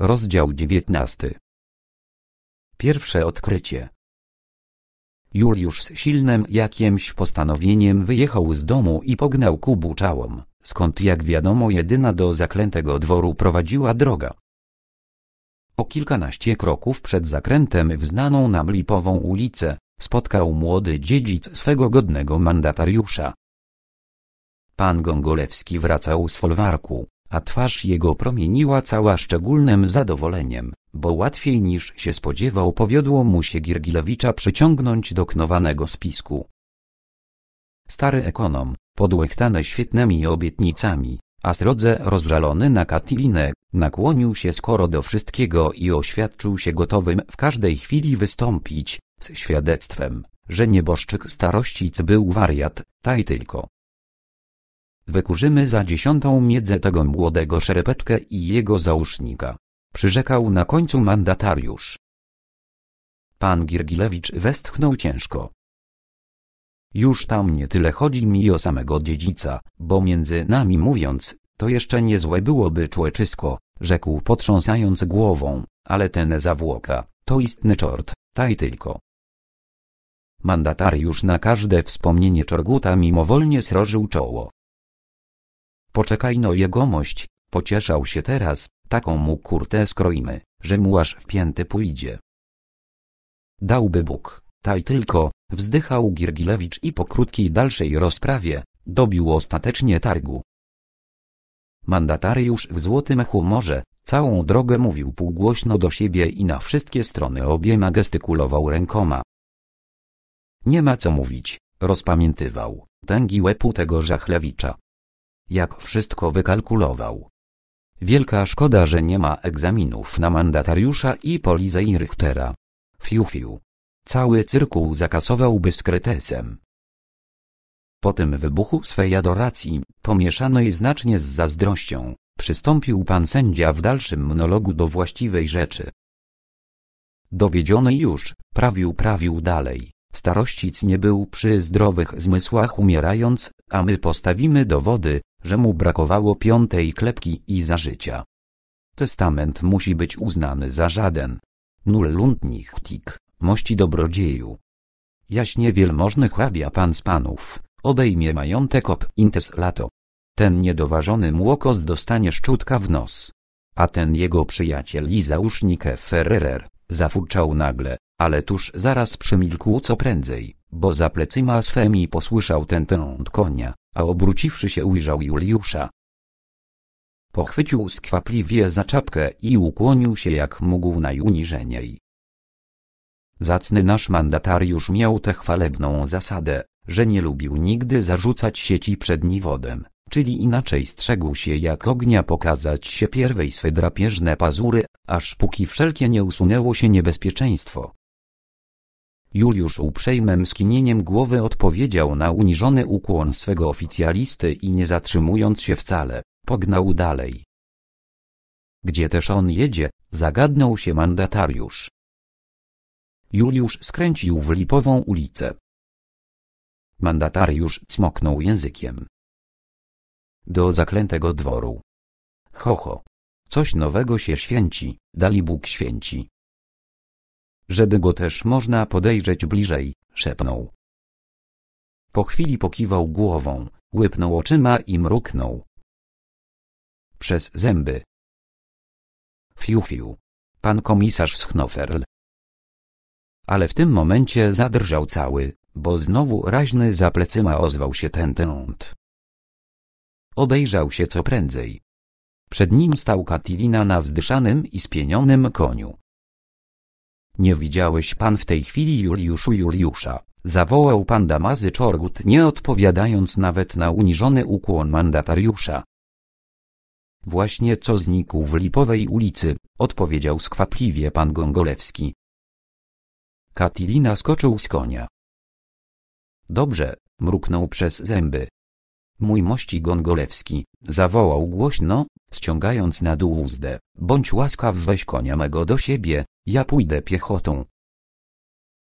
Rozdział 19. Pierwsze odkrycie. Juliusz z silnym jakimś postanowieniem wyjechał z domu i pognał ku buczałom, skąd jak wiadomo jedyna do zaklętego dworu prowadziła droga. O kilkanaście kroków przed zakrętem w znaną nam Lipową ulicę, spotkał młody dziedzic swego godnego mandatariusza. Pan Gongolewski wracał z folwarku, a twarz jego promieniła cała szczególnym zadowoleniem, bo łatwiej niż się spodziewał powiodło mu się Giergilewicza przyciągnąć do knowanego spisku. Stary ekonom, podłechtany świetnymi obietnicami, a srodze rozżalony na Katilinę, nakłonił się skoro do wszystkiego i oświadczył się gotowym w każdej chwili wystąpić, z świadectwem, że nieboszczyk starościc był wariat, taj tylko. Wykurzymy za dziesiątą miedzę tego młodego szerepetkę i jego załóżnika. Przyrzekał na końcu mandatariusz. Pan Giergilewicz westchnął ciężko. Już tam nie tyle chodzi mi o samego dziedzica, bo między nami mówiąc, to jeszcze niezłe byłoby człeczysko, rzekł potrząsając głową, ale ten zawłoka, to istny czort, taj tylko. Mandatariusz na każde wspomnienie czorguta mimowolnie srożył czoło. Poczekaj no jegomość, pocieszał się teraz, taką mu kurtę skroimy, że mu aż w pięty pójdzie. Dałby Bóg, taj tylko, wzdychał Giergilewicz i po krótkiej dalszej rozprawie, dobił ostatecznie targu. Mandatariusz w złotym humorze, całą drogę mówił półgłośno do siebie i na wszystkie strony obiema gestykulował rękoma. Nie ma co mówić, rozpamiętywał, tęgi łepu tego żachlewicza jak wszystko wykalkulował. Wielka szkoda, że nie ma egzaminów na mandatariusza i Polizei Richtera. Fiu fiu. Cały cyrkuł zakasowałby z kretesem. Po tym wybuchu swej adoracji, pomieszanej znacznie z zazdrością, przystąpił pan sędzia w dalszym monologu do właściwej rzeczy. Dowiedziony już, prawił prawił dalej, starościc nie był przy zdrowych zmysłach umierając, a my postawimy dowody, że mu brakowało piątej klepki i za życia. Testament musi być uznany za żaden. Nullundnichtig, mości dobrodzieju. Jaśnie wielmożny hrabia pan z panów, obejmie majątek ob intes lato. Ten niedoważony młokos dostanie szczutka w nos. A ten jego przyjaciel i zausznik Ferrer, zafurczał nagle, ale tuż zaraz przymilkł co prędzej bo za plecyma swemi posłyszał ten tęt konia, a obróciwszy się ujrzał Juliusza. Pochwycił skwapliwie za czapkę i ukłonił się jak mógł najuniżeniej. Zacny nasz mandatariusz miał tę chwalebną zasadę, że nie lubił nigdy zarzucać sieci przed niwodem, czyli inaczej strzegł się jak ognia pokazać się pierwej swe drapieżne pazury, aż póki wszelkie nie usunęło się niebezpieczeństwo, Juliusz uprzejmym skinieniem głowy odpowiedział na uniżony ukłon swego oficjalisty i nie zatrzymując się wcale, pognał dalej. Gdzie też on jedzie, zagadnął się mandatariusz. Juliusz skręcił w Lipową ulicę. Mandatariusz cmoknął językiem. Do zaklętego dworu. Ho, ho. Coś nowego się święci, dali Bóg święci żeby go też można podejrzeć bliżej, szepnął. Po chwili pokiwał głową, łypnął oczyma i mruknął. Przez zęby. Fiu, fiu. Pan komisarz Schnoferl. Ale w tym momencie zadrżał cały, bo znowu raźny za plecyma ozwał się ten tęt. Obejrzał się co prędzej. Przed nim stał Katilina na zdyszanym i spienionym koniu. Nie widziałeś pan w tej chwili Juliuszu Juliusza, zawołał pan Damazy Czorgut nie odpowiadając nawet na uniżony ukłon mandatariusza. Właśnie co znikł w Lipowej ulicy, odpowiedział skwapliwie pan Gongolewski. Katilina skoczył z konia. Dobrze, mruknął przez zęby. Mój mości Gongolewski, zawołał głośno, ściągając na dół uzdę, bądź łaskaw weź konia mego do siebie, ja pójdę piechotą.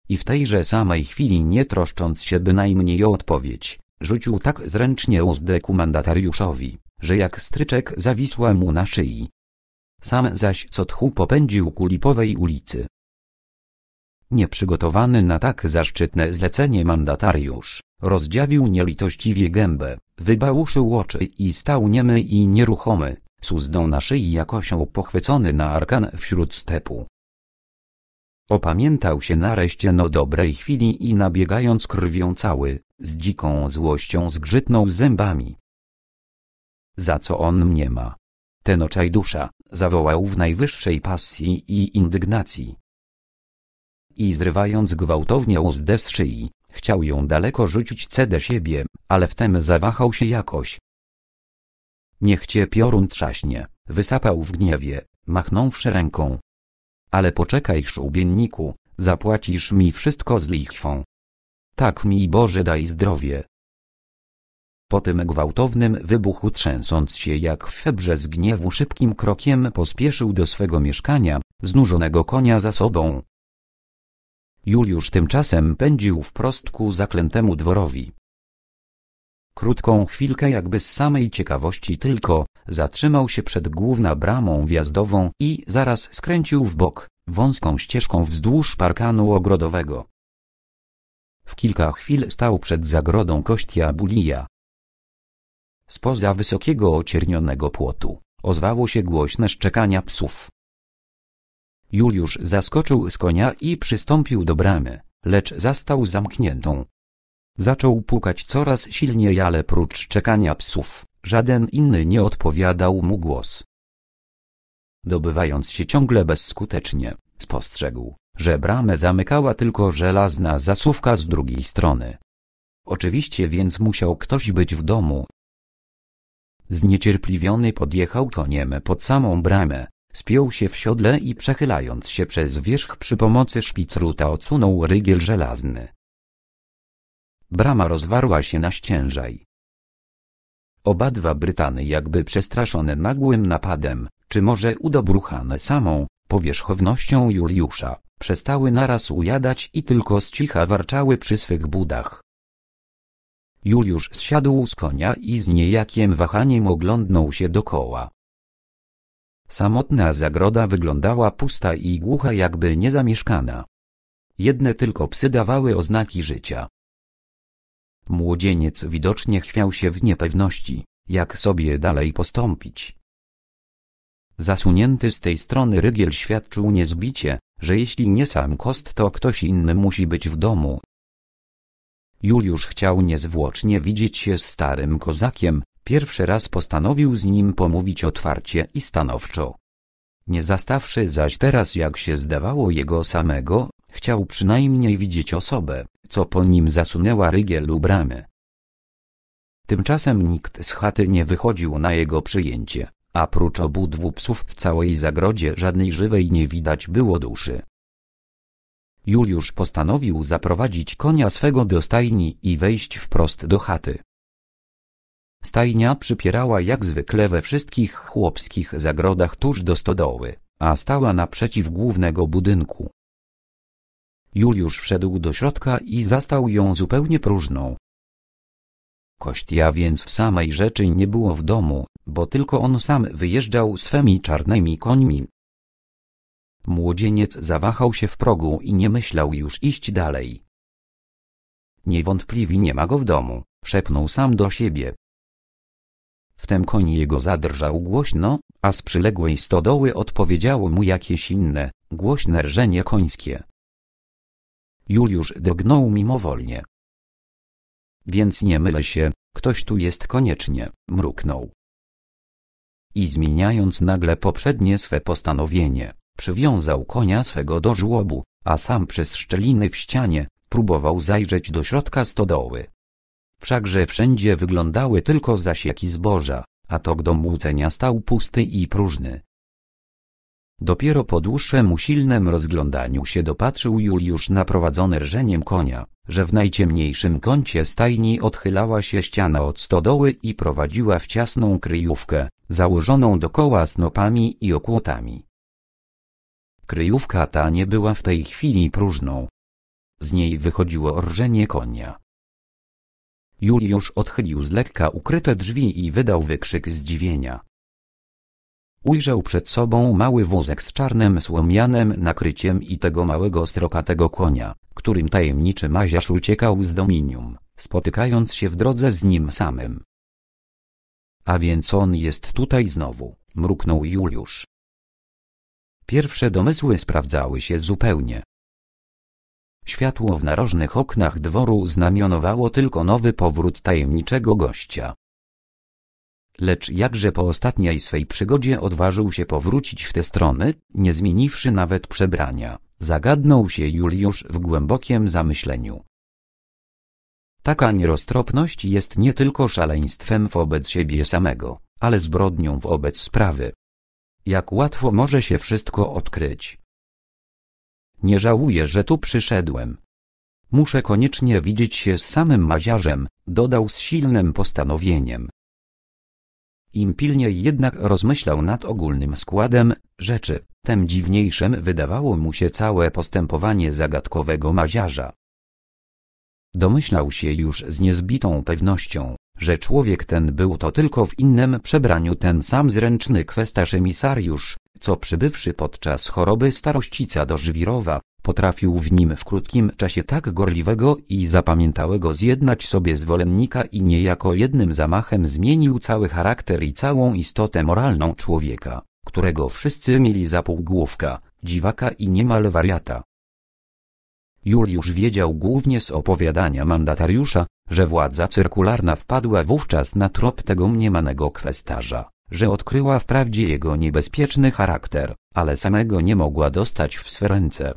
I w tejże samej chwili nie troszcząc się bynajmniej o odpowiedź, rzucił tak zręcznie uzdę ku mandatariuszowi, że jak stryczek zawisła mu na szyi. Sam zaś co tchu popędził ku Lipowej ulicy. Nieprzygotowany na tak zaszczytne zlecenie mandatariusz, rozdziawił nielitościwie gębę, wybałuszył oczy i stał niemy i nieruchomy, suzdą na szyi jak osioł pochwycony na arkan wśród stepu. Opamiętał się nareszcie no dobrej chwili i nabiegając krwią cały, z dziką złością zgrzytnął zębami. Za co on mnie ma? Ten oczaj dusza, zawołał w najwyższej pasji i indygnacji i zrywając gwałtownie uzdę z szyi, chciał ją daleko rzucić cede siebie, ale wtem zawahał się jakoś. Niech cię piorun trzaśnie, wysapał w gniewie, machnąwszy ręką. Ale poczekaj szubienniku, zapłacisz mi wszystko z lichwą. Tak mi Boże daj zdrowie. Po tym gwałtownym wybuchu trzęsąc się jak w febrze z gniewu szybkim krokiem pospieszył do swego mieszkania, znużonego konia za sobą, Juliusz tymczasem pędził wprost ku zaklętemu dworowi. Krótką chwilkę jakby z samej ciekawości tylko, zatrzymał się przed główną bramą wjazdową i zaraz skręcił w bok, wąską ścieżką wzdłuż parkanu ogrodowego. W kilka chwil stał przed zagrodą kościa bulija. Spoza wysokiego ociernionego płotu ozwało się głośne szczekania psów. Juliusz zaskoczył z konia i przystąpił do bramy, lecz zastał zamkniętą. Zaczął pukać coraz silniej, ale prócz czekania psów, żaden inny nie odpowiadał mu głos. Dobywając się ciągle bezskutecznie, spostrzegł, że bramę zamykała tylko żelazna zasówka z drugiej strony. Oczywiście więc musiał ktoś być w domu. Zniecierpliwiony podjechał koniem pod samą bramę, Spiął się w siodle i przechylając się przez wierzch przy pomocy szpicruta odsunął rygiel żelazny. Brama rozwarła się na ściężaj. Obadwa Brytany jakby przestraszone nagłym napadem, czy może udobruchane samą powierzchownością Juliusza, przestały naraz ujadać i tylko z cicha warczały przy swych budach. Juliusz zsiadł z konia i z niejakiem wahaniem oglądnął się dokoła. Samotna zagroda wyglądała pusta i głucha jakby niezamieszkana. Jedne tylko psy dawały oznaki życia. Młodzieniec widocznie chwiał się w niepewności, jak sobie dalej postąpić. Zasunięty z tej strony rygiel świadczył niezbicie, że jeśli nie sam kost to ktoś inny musi być w domu. Juliusz chciał niezwłocznie widzieć się z starym kozakiem, Pierwszy raz postanowił z nim pomówić otwarcie i stanowczo. Nie zastawszy zaś teraz jak się zdawało jego samego, chciał przynajmniej widzieć osobę, co po nim zasunęła rygiel u bramy. Tymczasem nikt z chaty nie wychodził na jego przyjęcie, a prócz obudwu psów w całej zagrodzie żadnej żywej nie widać było duszy. Juliusz postanowił zaprowadzić konia swego do stajni i wejść wprost do chaty. Stajnia przypierała jak zwykle we wszystkich chłopskich zagrodach tuż do stodoły, a stała naprzeciw głównego budynku. Juliusz wszedł do środka i zastał ją zupełnie próżną. Kościa więc w samej rzeczy nie było w domu, bo tylko on sam wyjeżdżał swemi czarnymi końmi. Młodzieniec zawahał się w progu i nie myślał już iść dalej. Niewątpliwie nie ma go w domu, szepnął sam do siebie, Wtem koń jego zadrżał głośno, a z przyległej stodoły odpowiedziało mu jakieś inne, głośne rżenie końskie. Juliusz drgnął mimowolnie. Więc nie mylę się, ktoś tu jest koniecznie, mruknął. I zmieniając nagle poprzednie swe postanowienie, przywiązał konia swego do żłobu, a sam przez szczeliny w ścianie próbował zajrzeć do środka stodoły. Wszakże wszędzie wyglądały tylko zasieki zboża, a tok do młócenia stał pusty i próżny. Dopiero po dłuższem usilnym rozglądaniu się dopatrzył Juliusz naprowadzony rżeniem konia, że w najciemniejszym kącie stajni odchylała się ściana od stodoły i prowadziła w ciasną kryjówkę, założoną dokoła snopami i okłotami. Kryjówka ta nie była w tej chwili próżną. Z niej wychodziło rżenie konia. Juliusz odchylił z lekka ukryte drzwi i wydał wykrzyk zdziwienia. Ujrzał przed sobą mały wózek z czarnym słomianem nakryciem i tego małego strokatego konia, którym tajemniczy Maziarz uciekał z dominium, spotykając się w drodze z nim samym. A więc on jest tutaj znowu, mruknął Juliusz. Pierwsze domysły sprawdzały się zupełnie. Światło w narożnych oknach dworu znamionowało tylko nowy powrót tajemniczego gościa. Lecz jakże po ostatniej swej przygodzie odważył się powrócić w te strony, nie zmieniwszy nawet przebrania, zagadnął się Juliusz w głębokim zamyśleniu. Taka nieroztropność jest nie tylko szaleństwem wobec siebie samego, ale zbrodnią wobec sprawy. Jak łatwo może się wszystko odkryć, nie żałuję, że tu przyszedłem. Muszę koniecznie widzieć się z samym maziarzem, dodał z silnym postanowieniem. Im pilniej jednak rozmyślał nad ogólnym składem rzeczy, tym dziwniejszym wydawało mu się całe postępowanie zagadkowego maziarza. Domyślał się już z niezbitą pewnością, że człowiek ten był to tylko w innym przebraniu ten sam zręczny kwestarz emisariusz, co przybywszy podczas choroby starościca do Żwirowa, potrafił w nim w krótkim czasie tak gorliwego i zapamiętałego zjednać sobie zwolennika i niejako jednym zamachem zmienił cały charakter i całą istotę moralną człowieka, którego wszyscy mieli za półgłówka, dziwaka i niemal wariata. Juliusz wiedział głównie z opowiadania mandatariusza, że władza cyrkularna wpadła wówczas na trop tego mniemanego kwestarza, że odkryła wprawdzie jego niebezpieczny charakter, ale samego nie mogła dostać w swe ręce.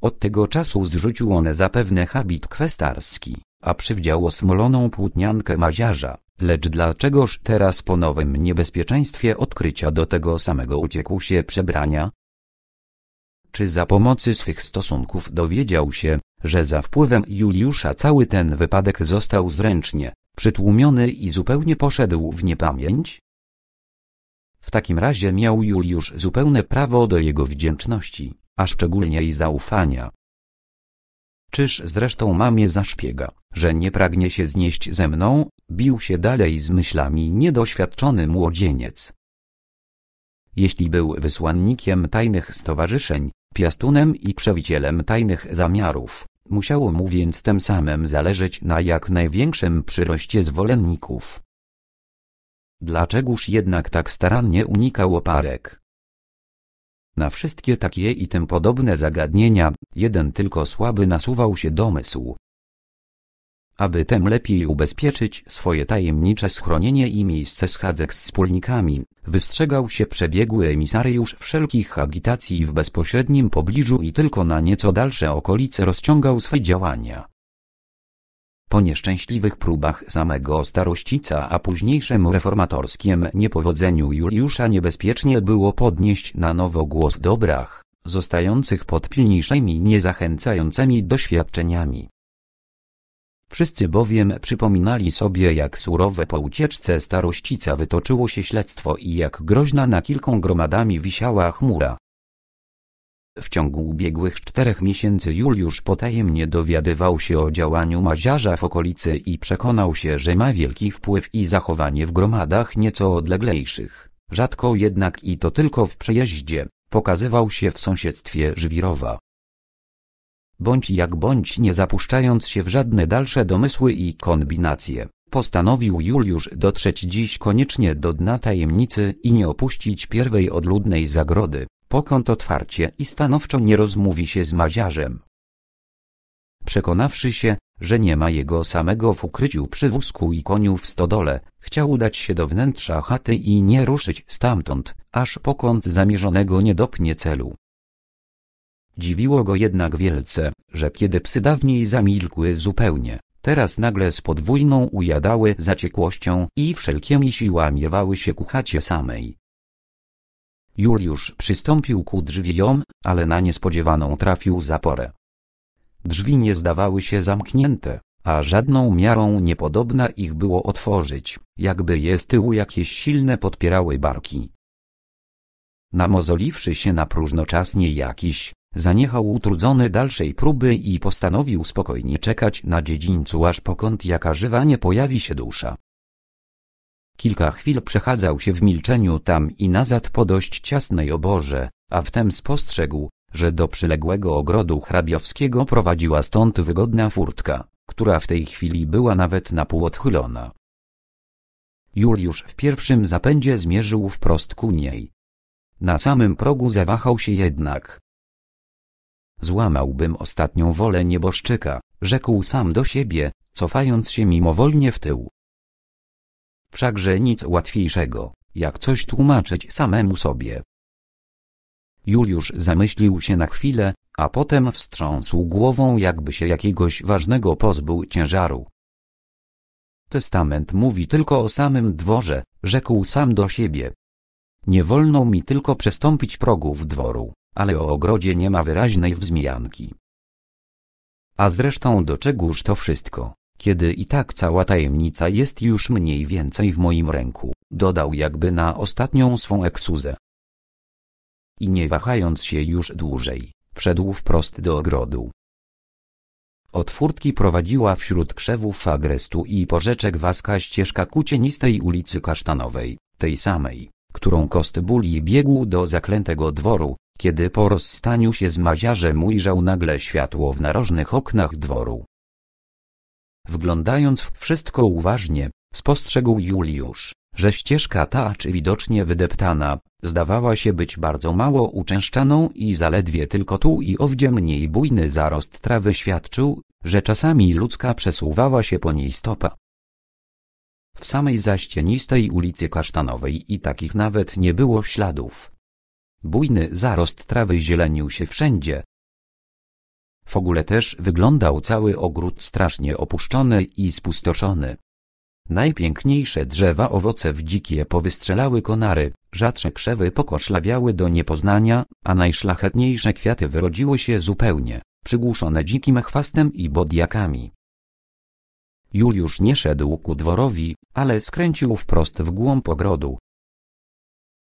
Od tego czasu zrzucił one zapewne habit kwestarski, a przywdział smoloną płótniankę maziarza, lecz dlaczegoż teraz po nowym niebezpieczeństwie odkrycia do tego samego uciekł się przebrania, czy za pomocy swych stosunków dowiedział się, że za wpływem Juliusza cały ten wypadek został zręcznie przytłumiony i zupełnie poszedł w niepamięć? W takim razie miał Juliusz zupełne prawo do jego wdzięczności, a szczególnie i zaufania. Czyż zresztą mamie za szpiega, że nie pragnie się znieść ze mną, bił się dalej z myślami niedoświadczony młodzieniec jeśli był wysłannikiem tajnych stowarzyszeń, piastunem i krzewicielem tajnych zamiarów. Musiało mu więc tym samym zależeć na jak największym przyroście zwolenników. Dlaczegoż jednak tak starannie unikał oparek? Na wszystkie takie i tym podobne zagadnienia, jeden tylko słaby nasuwał się domysł, aby tem lepiej ubezpieczyć swoje tajemnicze schronienie i miejsce schadzek z wspólnikami, wystrzegał się przebiegły emisariusz wszelkich agitacji w bezpośrednim pobliżu i tylko na nieco dalsze okolice rozciągał swe działania. Po nieszczęśliwych próbach samego starościca a późniejszym reformatorskim niepowodzeniu Juliusza niebezpiecznie było podnieść na nowo głos w dobrach, zostających pod pilniejszymi niezachęcającymi doświadczeniami. Wszyscy bowiem przypominali sobie jak surowe po ucieczce starościca wytoczyło się śledztwo i jak groźna na kilką gromadami wisiała chmura. W ciągu ubiegłych czterech miesięcy Juliusz potajemnie dowiadywał się o działaniu maziarza w okolicy i przekonał się, że ma wielki wpływ i zachowanie w gromadach nieco odleglejszych. Rzadko jednak i to tylko w przejeździe, pokazywał się w sąsiedztwie Żwirowa bądź jak bądź nie zapuszczając się w żadne dalsze domysły i kombinacje. Postanowił Juliusz dotrzeć dziś koniecznie do dna tajemnicy i nie opuścić pierwej odludnej zagrody, pokąd otwarcie i stanowczo nie rozmówi się z maziarzem. Przekonawszy się, że nie ma jego samego w ukryciu przy wózku i koniu w stodole, chciał udać się do wnętrza chaty i nie ruszyć stamtąd, aż pokąd zamierzonego nie dopnie celu. Dziwiło go jednak wielce, że kiedy psy dawniej zamilkły zupełnie, teraz nagle z podwójną ujadały zaciekłością i wszelkimi siłami rwały się ku chacie samej. Juliusz przystąpił ku drzwiom, ale na niespodziewaną trafił zaporę. Drzwi nie zdawały się zamknięte, a żadną miarą niepodobna ich było otworzyć, jakby je z tyłu jakieś silne podpierały barki. Namozoliwszy się na próżno czas niejakiś Zaniechał utrudzony dalszej próby i postanowił spokojnie czekać na dziedzińcu aż pokąd jaka żywa nie pojawi się dusza. Kilka chwil przechadzał się w milczeniu tam i nazad po dość ciasnej oborze, a wtem spostrzegł, że do przyległego ogrodu hrabiowskiego prowadziła stąd wygodna furtka, która w tej chwili była nawet na pół odchylona. Juliusz w pierwszym zapędzie zmierzył wprost ku niej. Na samym progu zawahał się jednak, Złamałbym ostatnią wolę nieboszczyka, rzekł sam do siebie, cofając się mimowolnie w tył. Wszakże nic łatwiejszego, jak coś tłumaczyć samemu sobie. Juliusz zamyślił się na chwilę, a potem wstrząsł głową jakby się jakiegoś ważnego pozbył ciężaru. Testament mówi tylko o samym dworze, rzekł sam do siebie. Nie wolno mi tylko przestąpić progów dworu ale o ogrodzie nie ma wyraźnej wzmianki. A zresztą do czegóż to wszystko, kiedy i tak cała tajemnica jest już mniej więcej w moim ręku, dodał jakby na ostatnią swą eksuzę. I nie wahając się już dłużej, wszedł wprost do ogrodu. Od furtki prowadziła wśród krzewów agrestu i porzeczek waska ścieżka ku cienistej ulicy Kasztanowej, tej samej, którą Kostybuli biegł do zaklętego dworu, kiedy po rozstaniu się z maziarzem ujrzał nagle światło w narożnych oknach dworu. Wglądając w wszystko uważnie, spostrzegł Juliusz, że ścieżka ta czy widocznie wydeptana, zdawała się być bardzo mało uczęszczaną i zaledwie tylko tu i owdzie mniej bujny zarost trawy świadczył, że czasami ludzka przesuwała się po niej stopa. W samej zaś cienistej ulicy Kasztanowej i takich nawet nie było śladów. Bujny zarost trawy zielenił się wszędzie. W ogóle też wyglądał cały ogród strasznie opuszczony i spustoszony. Najpiękniejsze drzewa owoce w dzikie powystrzelały konary, rzadsze krzewy pokoszlawiały do niepoznania, a najszlachetniejsze kwiaty wyrodziły się zupełnie, przygłuszone dzikim chwastem i bodiakami. Juliusz nie szedł ku dworowi, ale skręcił wprost w głąb ogrodu,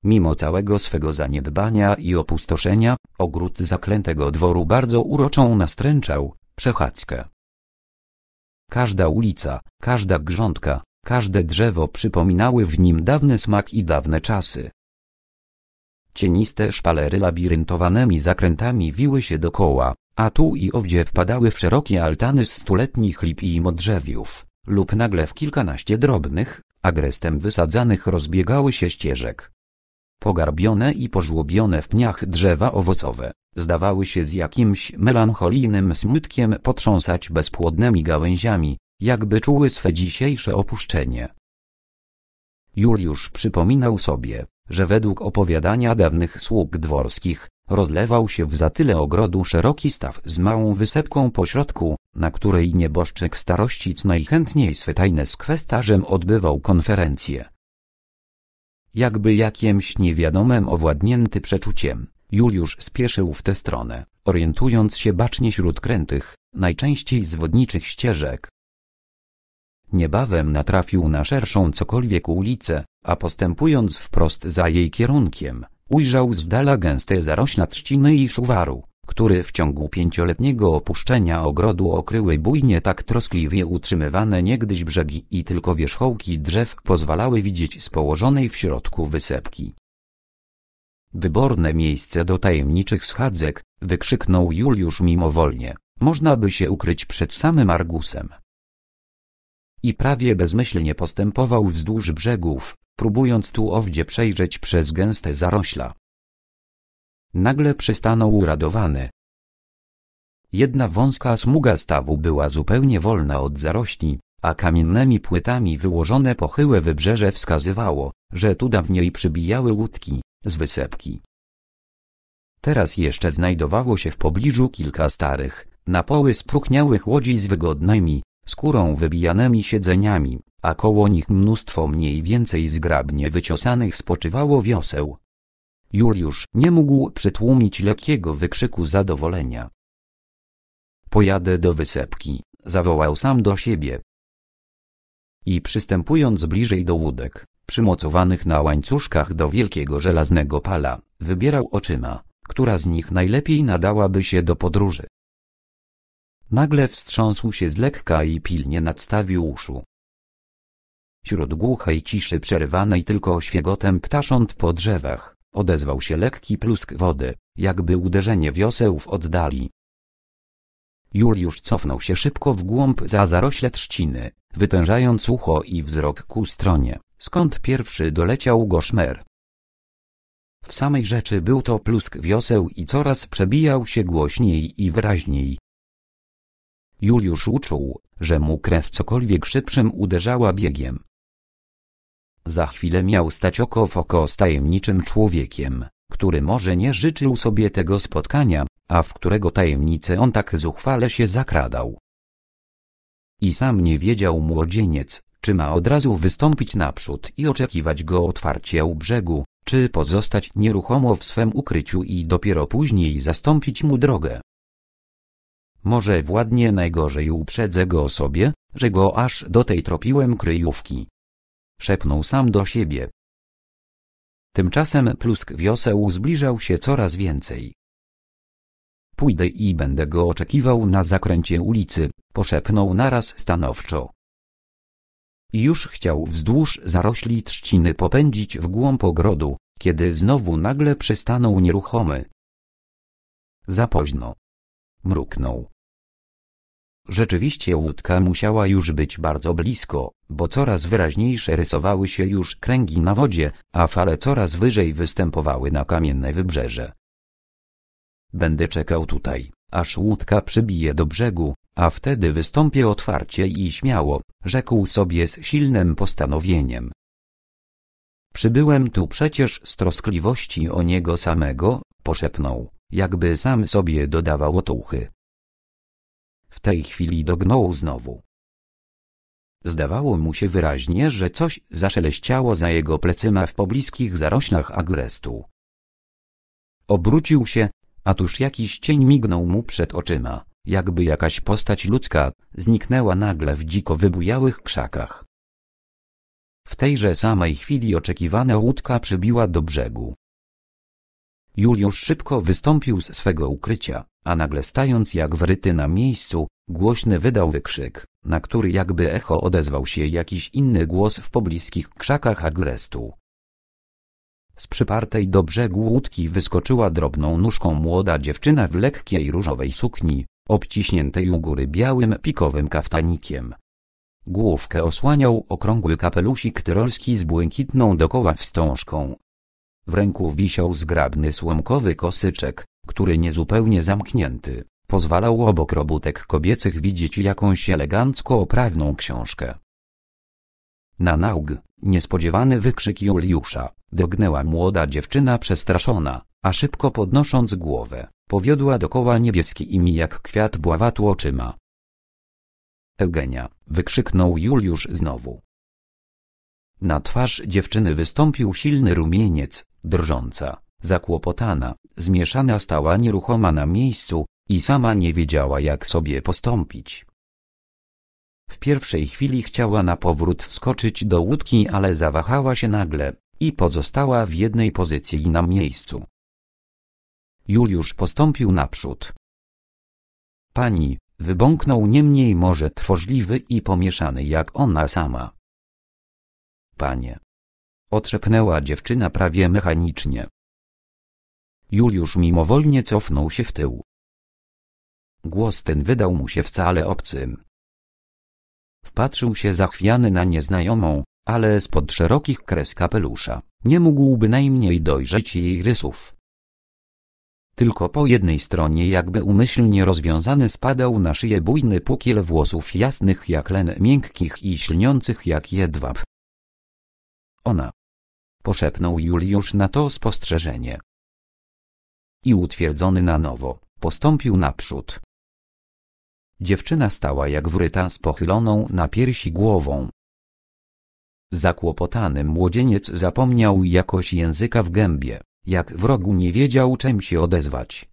Mimo całego swego zaniedbania i opustoszenia, ogród zaklętego dworu bardzo uroczą nastręczał przechadzkę. Każda ulica, każda grządka, każde drzewo przypominały w nim dawny smak i dawne czasy. Cieniste szpalery labiryntowanymi zakrętami wiły się dokoła, a tu i owdzie wpadały w szerokie altany z stuletnich lip i modrzewiów, lub nagle w kilkanaście drobnych, agrestem wysadzanych rozbiegały się ścieżek. Pogarbione i pożłobione w pniach drzewa owocowe, zdawały się z jakimś melancholijnym smutkiem potrząsać bezpłodnymi gałęziami, jakby czuły swe dzisiejsze opuszczenie. Juliusz przypominał sobie, że według opowiadania dawnych sług dworskich, rozlewał się w zatyle ogrodu szeroki staw z małą wysepką pośrodku, na której nieboszczyk starościc najchętniej swytajne z kwestarzem odbywał konferencje jakby jakimś niewiadomym owładnięty przeczuciem. Juliusz spieszył w tę stronę, orientując się bacznie śród krętych, najczęściej zwodniczych ścieżek. Niebawem natrafił na szerszą cokolwiek ulicę, a postępując wprost za jej kierunkiem, ujrzał z dala gęste zarośla trzciny i szuwaru który w ciągu pięcioletniego opuszczenia ogrodu okryły bujnie tak troskliwie utrzymywane niegdyś brzegi i tylko wierzchołki drzew pozwalały widzieć z położonej w środku wysepki. Wyborne miejsce do tajemniczych schadzek, wykrzyknął Juliusz mimowolnie, można by się ukryć przed samym Argusem. I prawie bezmyślnie postępował wzdłuż brzegów, próbując tu owdzie przejrzeć przez gęste zarośla. Nagle przystanął uradowany. Jedna wąska smuga stawu była zupełnie wolna od zarośli, a kamiennymi płytami wyłożone pochyłe wybrzeże wskazywało, że tu dawniej przybijały łódki, z wysepki. Teraz jeszcze znajdowało się w pobliżu kilka starych, na poły spróchniałych łodzi z wygodnymi, skórą wybijanymi siedzeniami, a koło nich mnóstwo mniej więcej zgrabnie wyciosanych spoczywało wioseł, Juliusz nie mógł przytłumić lekkiego wykrzyku zadowolenia. Pojadę do wysepki, zawołał sam do siebie. I przystępując bliżej do łódek, przymocowanych na łańcuszkach do wielkiego żelaznego pala, wybierał oczyma, która z nich najlepiej nadałaby się do podróży. Nagle wstrząsł się z lekka i pilnie nadstawił uszu. Wśród głuchej ciszy przerywanej tylko świegotem ptasząt po drzewach, Odezwał się lekki plusk wody, jakby uderzenie wioseł w oddali. Juliusz cofnął się szybko w głąb za zarośle trzciny, wytężając ucho i wzrok ku stronie, skąd pierwszy doleciał go szmer. W samej rzeczy był to plusk wioseł i coraz przebijał się głośniej i wyraźniej. Juliusz uczuł, że mu krew cokolwiek szybszym uderzała biegiem, za chwilę miał stać oko w oko z tajemniczym człowiekiem, który może nie życzył sobie tego spotkania, a w którego tajemnicę on tak zuchwale się zakradał. I sam nie wiedział młodzieniec, czy ma od razu wystąpić naprzód i oczekiwać go otwarcie u brzegu, czy pozostać nieruchomo w swem ukryciu i dopiero później zastąpić mu drogę. Może władnie najgorzej uprzedzę go o sobie, że go aż do tej tropiłem kryjówki szepnął sam do siebie. Tymczasem plusk wioseł zbliżał się coraz więcej. Pójdę i będę go oczekiwał na zakręcie ulicy, poszepnął naraz stanowczo. I już chciał wzdłuż zarośli trzciny popędzić w głąb ogrodu, kiedy znowu nagle przystanął nieruchomy. Za późno. Mruknął. Rzeczywiście łódka musiała już być bardzo blisko, bo coraz wyraźniejsze rysowały się już kręgi na wodzie, a fale coraz wyżej występowały na kamienne wybrzeże. Będę czekał tutaj, aż łódka przybije do brzegu, a wtedy wystąpię otwarcie i śmiało, rzekł sobie z silnym postanowieniem. Przybyłem tu przecież z troskliwości o niego samego, poszepnął, jakby sam sobie dodawał otuchy. W tej chwili dognął znowu. Zdawało mu się wyraźnie, że coś zaszeleściało za jego plecyma w pobliskich zaroślach agrestu. Obrócił się, a tuż jakiś cień mignął mu przed oczyma, jakby jakaś postać ludzka zniknęła nagle w dziko wybujałych krzakach. W tejże samej chwili oczekiwana łódka przybiła do brzegu. Juliusz szybko wystąpił z swego ukrycia a nagle stając jak wryty na miejscu, głośny wydał wykrzyk, na który jakby echo odezwał się jakiś inny głos w pobliskich krzakach agrestu. Z przypartej do brzegu łódki wyskoczyła drobną nóżką młoda dziewczyna w lekkiej różowej sukni, obciśniętej u góry białym pikowym kaftanikiem. Główkę osłaniał okrągły kapelusik tyrolski z błękitną dokoła wstążką. W ręku wisiał zgrabny słomkowy kosyczek, który niezupełnie zamknięty, pozwalał obok robótek kobiecych widzieć jakąś elegancko oprawną książkę. Na naug, niespodziewany wykrzyk Juliusza, dognęła młoda dziewczyna przestraszona, a szybko podnosząc głowę, powiodła dokoła niebieski imi jak kwiat bławatu oczyma. Eugenia, wykrzyknął Juliusz znowu. Na twarz dziewczyny wystąpił silny rumieniec, drżąca, Zakłopotana, zmieszana stała nieruchoma na miejscu i sama nie wiedziała jak sobie postąpić. W pierwszej chwili chciała na powrót wskoczyć do łódki, ale zawahała się nagle i pozostała w jednej pozycji na miejscu. Juliusz postąpił naprzód. Pani, wybąknął niemniej może tworzliwy i pomieszany jak ona sama. Panie. Otrzepnęła dziewczyna prawie mechanicznie. Juliusz mimowolnie cofnął się w tył. Głos ten wydał mu się wcale obcym. Wpatrzył się zachwiany na nieznajomą, ale spod szerokich kres kapelusza. Nie mógł bynajmniej dojrzeć jej rysów. Tylko po jednej stronie jakby umyślnie rozwiązany spadał na szyję bujny pukiel włosów jasnych jak len miękkich i ślniących jak jedwab. Ona. Poszepnął Juliusz na to spostrzeżenie i utwierdzony na nowo, postąpił naprzód. Dziewczyna stała jak wryta z pochyloną na piersi głową. Zakłopotany młodzieniec zapomniał jakoś języka w gębie, jak w rogu nie wiedział czym się odezwać.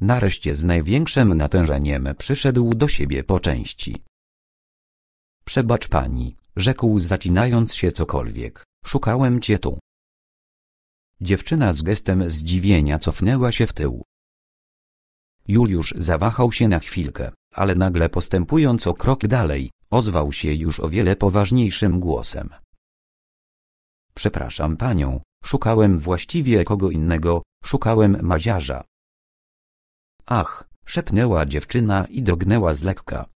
Nareszcie z największym natężeniem przyszedł do siebie po części. Przebacz pani, rzekł zacinając się cokolwiek, szukałem cię tu. Dziewczyna z gestem zdziwienia cofnęła się w tył. Juliusz zawahał się na chwilkę, ale nagle postępując o krok dalej, ozwał się już o wiele poważniejszym głosem. Przepraszam panią, szukałem właściwie kogo innego, szukałem maziarza. Ach, szepnęła dziewczyna i drgnęła z lekka.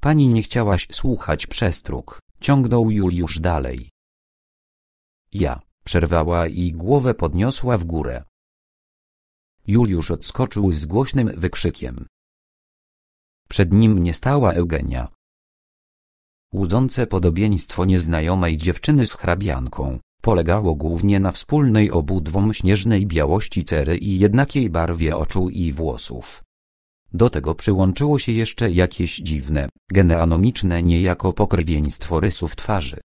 Pani nie chciałaś słuchać przestróg, ciągnął Juliusz dalej. Ja, Przerwała i głowę podniosła w górę. Juliusz odskoczył z głośnym wykrzykiem. Przed nim nie stała Eugenia. Łudzące podobieństwo nieznajomej dziewczyny z hrabianką polegało głównie na wspólnej obudwom śnieżnej białości cery i jednakiej barwie oczu i włosów. Do tego przyłączyło się jeszcze jakieś dziwne, genealogiczne niejako pokrewieństwo rysów twarzy.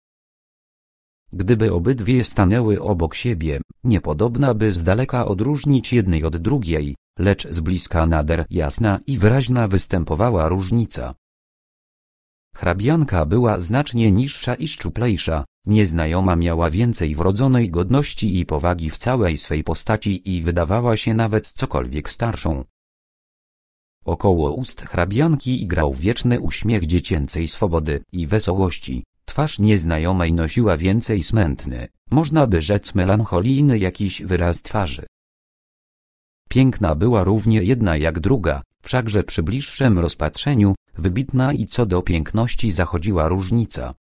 Gdyby obydwie stanęły obok siebie, niepodobna by z daleka odróżnić jednej od drugiej, lecz z bliska nader jasna i wyraźna występowała różnica. Hrabianka była znacznie niższa i szczuplejsza, nieznajoma miała więcej wrodzonej godności i powagi w całej swej postaci i wydawała się nawet cokolwiek starszą. Około ust hrabianki grał wieczny uśmiech dziecięcej swobody i wesołości, Twarz nieznajomej nosiła więcej smętny, można by rzec melancholijny jakiś wyraz twarzy. Piękna była równie jedna jak druga, wszakże przy bliższym rozpatrzeniu, wybitna i co do piękności zachodziła różnica.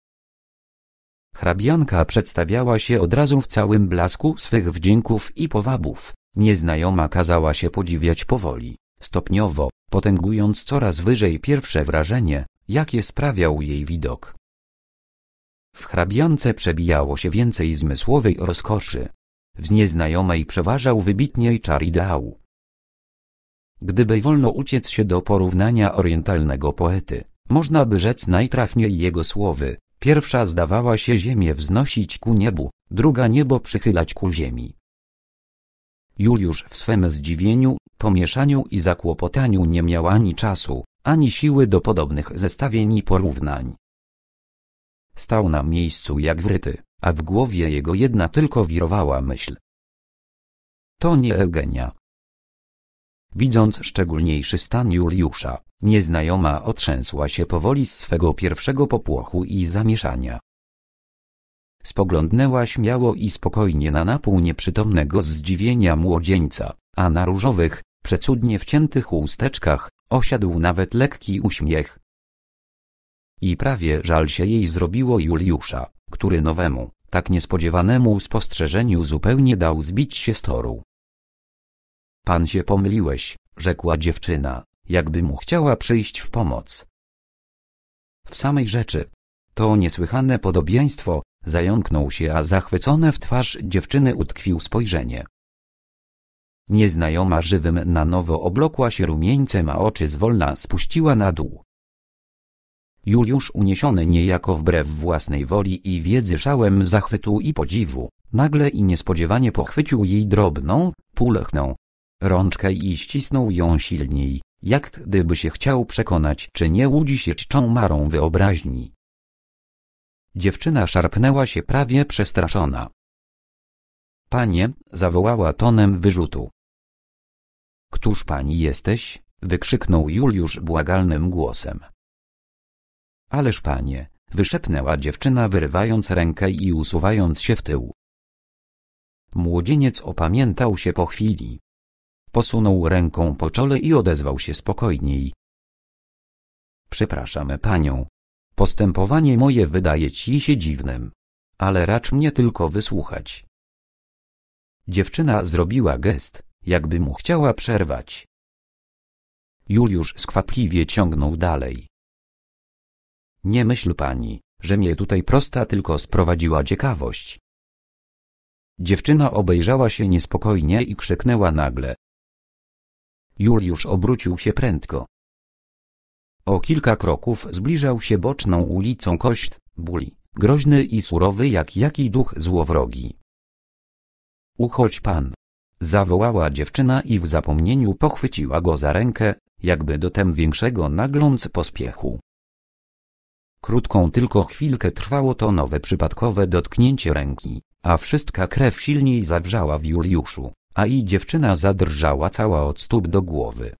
Hrabianka przedstawiała się od razu w całym blasku swych wdzięków i powabów, nieznajoma kazała się podziwiać powoli, stopniowo, potęgując coraz wyżej pierwsze wrażenie, jakie sprawiał jej widok. W hrabiance przebijało się więcej zmysłowej rozkoszy. W nieznajomej przeważał wybitniej czar ideału. Gdyby wolno uciec się do porównania orientalnego poety, można by rzec najtrafniej jego słowy. Pierwsza zdawała się ziemię wznosić ku niebu, druga niebo przychylać ku ziemi. Juliusz w swem zdziwieniu, pomieszaniu i zakłopotaniu nie miał ani czasu, ani siły do podobnych zestawień i porównań. Stał na miejscu jak wryty, a w głowie jego jedna tylko wirowała myśl. To nie Eugenia. Widząc szczególniejszy stan Juliusza, nieznajoma otrzęsła się powoli z swego pierwszego popłochu i zamieszania. Spoglądnęła śmiało i spokojnie na napół nieprzytomnego zdziwienia młodzieńca, a na różowych, przecudnie wciętych usteczkach, osiadł nawet lekki uśmiech, i prawie żal się jej zrobiło Juliusza, który nowemu, tak niespodziewanemu spostrzeżeniu zupełnie dał zbić się z toru. Pan się pomyliłeś, rzekła dziewczyna, jakby mu chciała przyjść w pomoc. W samej rzeczy. To niesłychane podobieństwo, zająknął się, a zachwycone w twarz dziewczyny utkwił spojrzenie. Nieznajoma żywym na nowo oblokła się rumieńcem, a oczy zwolna spuściła na dół. Juliusz uniesiony niejako wbrew własnej woli i wiedzy szałem zachwytu i podziwu, nagle i niespodziewanie pochwycił jej drobną, pulechną rączkę i ścisnął ją silniej, jak gdyby się chciał przekonać, czy nie łudzi się czczą marą wyobraźni. Dziewczyna szarpnęła się prawie przestraszona. Panie, zawołała tonem wyrzutu. Któż pani jesteś? wykrzyknął Juliusz błagalnym głosem. Ależ panie, wyszepnęła dziewczyna wyrywając rękę i usuwając się w tył. Młodzieniec opamiętał się po chwili. Posunął ręką po czole i odezwał się spokojniej. Przepraszam panią. Postępowanie moje wydaje ci się dziwnym. Ale racz mnie tylko wysłuchać. Dziewczyna zrobiła gest, jakby mu chciała przerwać. Juliusz skwapliwie ciągnął dalej. Nie myśl pani, że mnie tutaj prosta tylko sprowadziła ciekawość. Dziewczyna obejrzała się niespokojnie i krzyknęła nagle. Juliusz obrócił się prędko. O kilka kroków zbliżał się boczną ulicą kość, buli, groźny i surowy jak jaki duch złowrogi. Uchodź pan! Zawołała dziewczyna i w zapomnieniu pochwyciła go za rękę, jakby do tem większego nagląc pospiechu. Krótką tylko chwilkę trwało to nowe przypadkowe dotknięcie ręki, a wszystka krew silniej zawrzała w Juliuszu, a i dziewczyna zadrżała cała od stóp do głowy.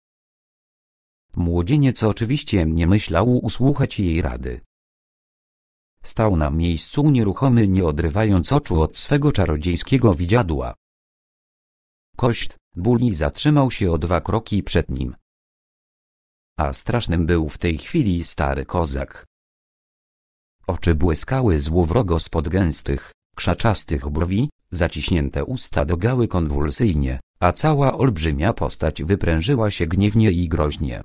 Młodzieniec oczywiście nie myślał usłuchać jej rady. Stał na miejscu nieruchomy nie odrywając oczu od swego czarodziejskiego widziadła. Kość, buli zatrzymał się o dwa kroki przed nim. A strasznym był w tej chwili stary kozak, Oczy błyskały złowrogo spod gęstych, krzaczastych brwi, zaciśnięte usta dogały konwulsyjnie, a cała olbrzymia postać wyprężyła się gniewnie i groźnie.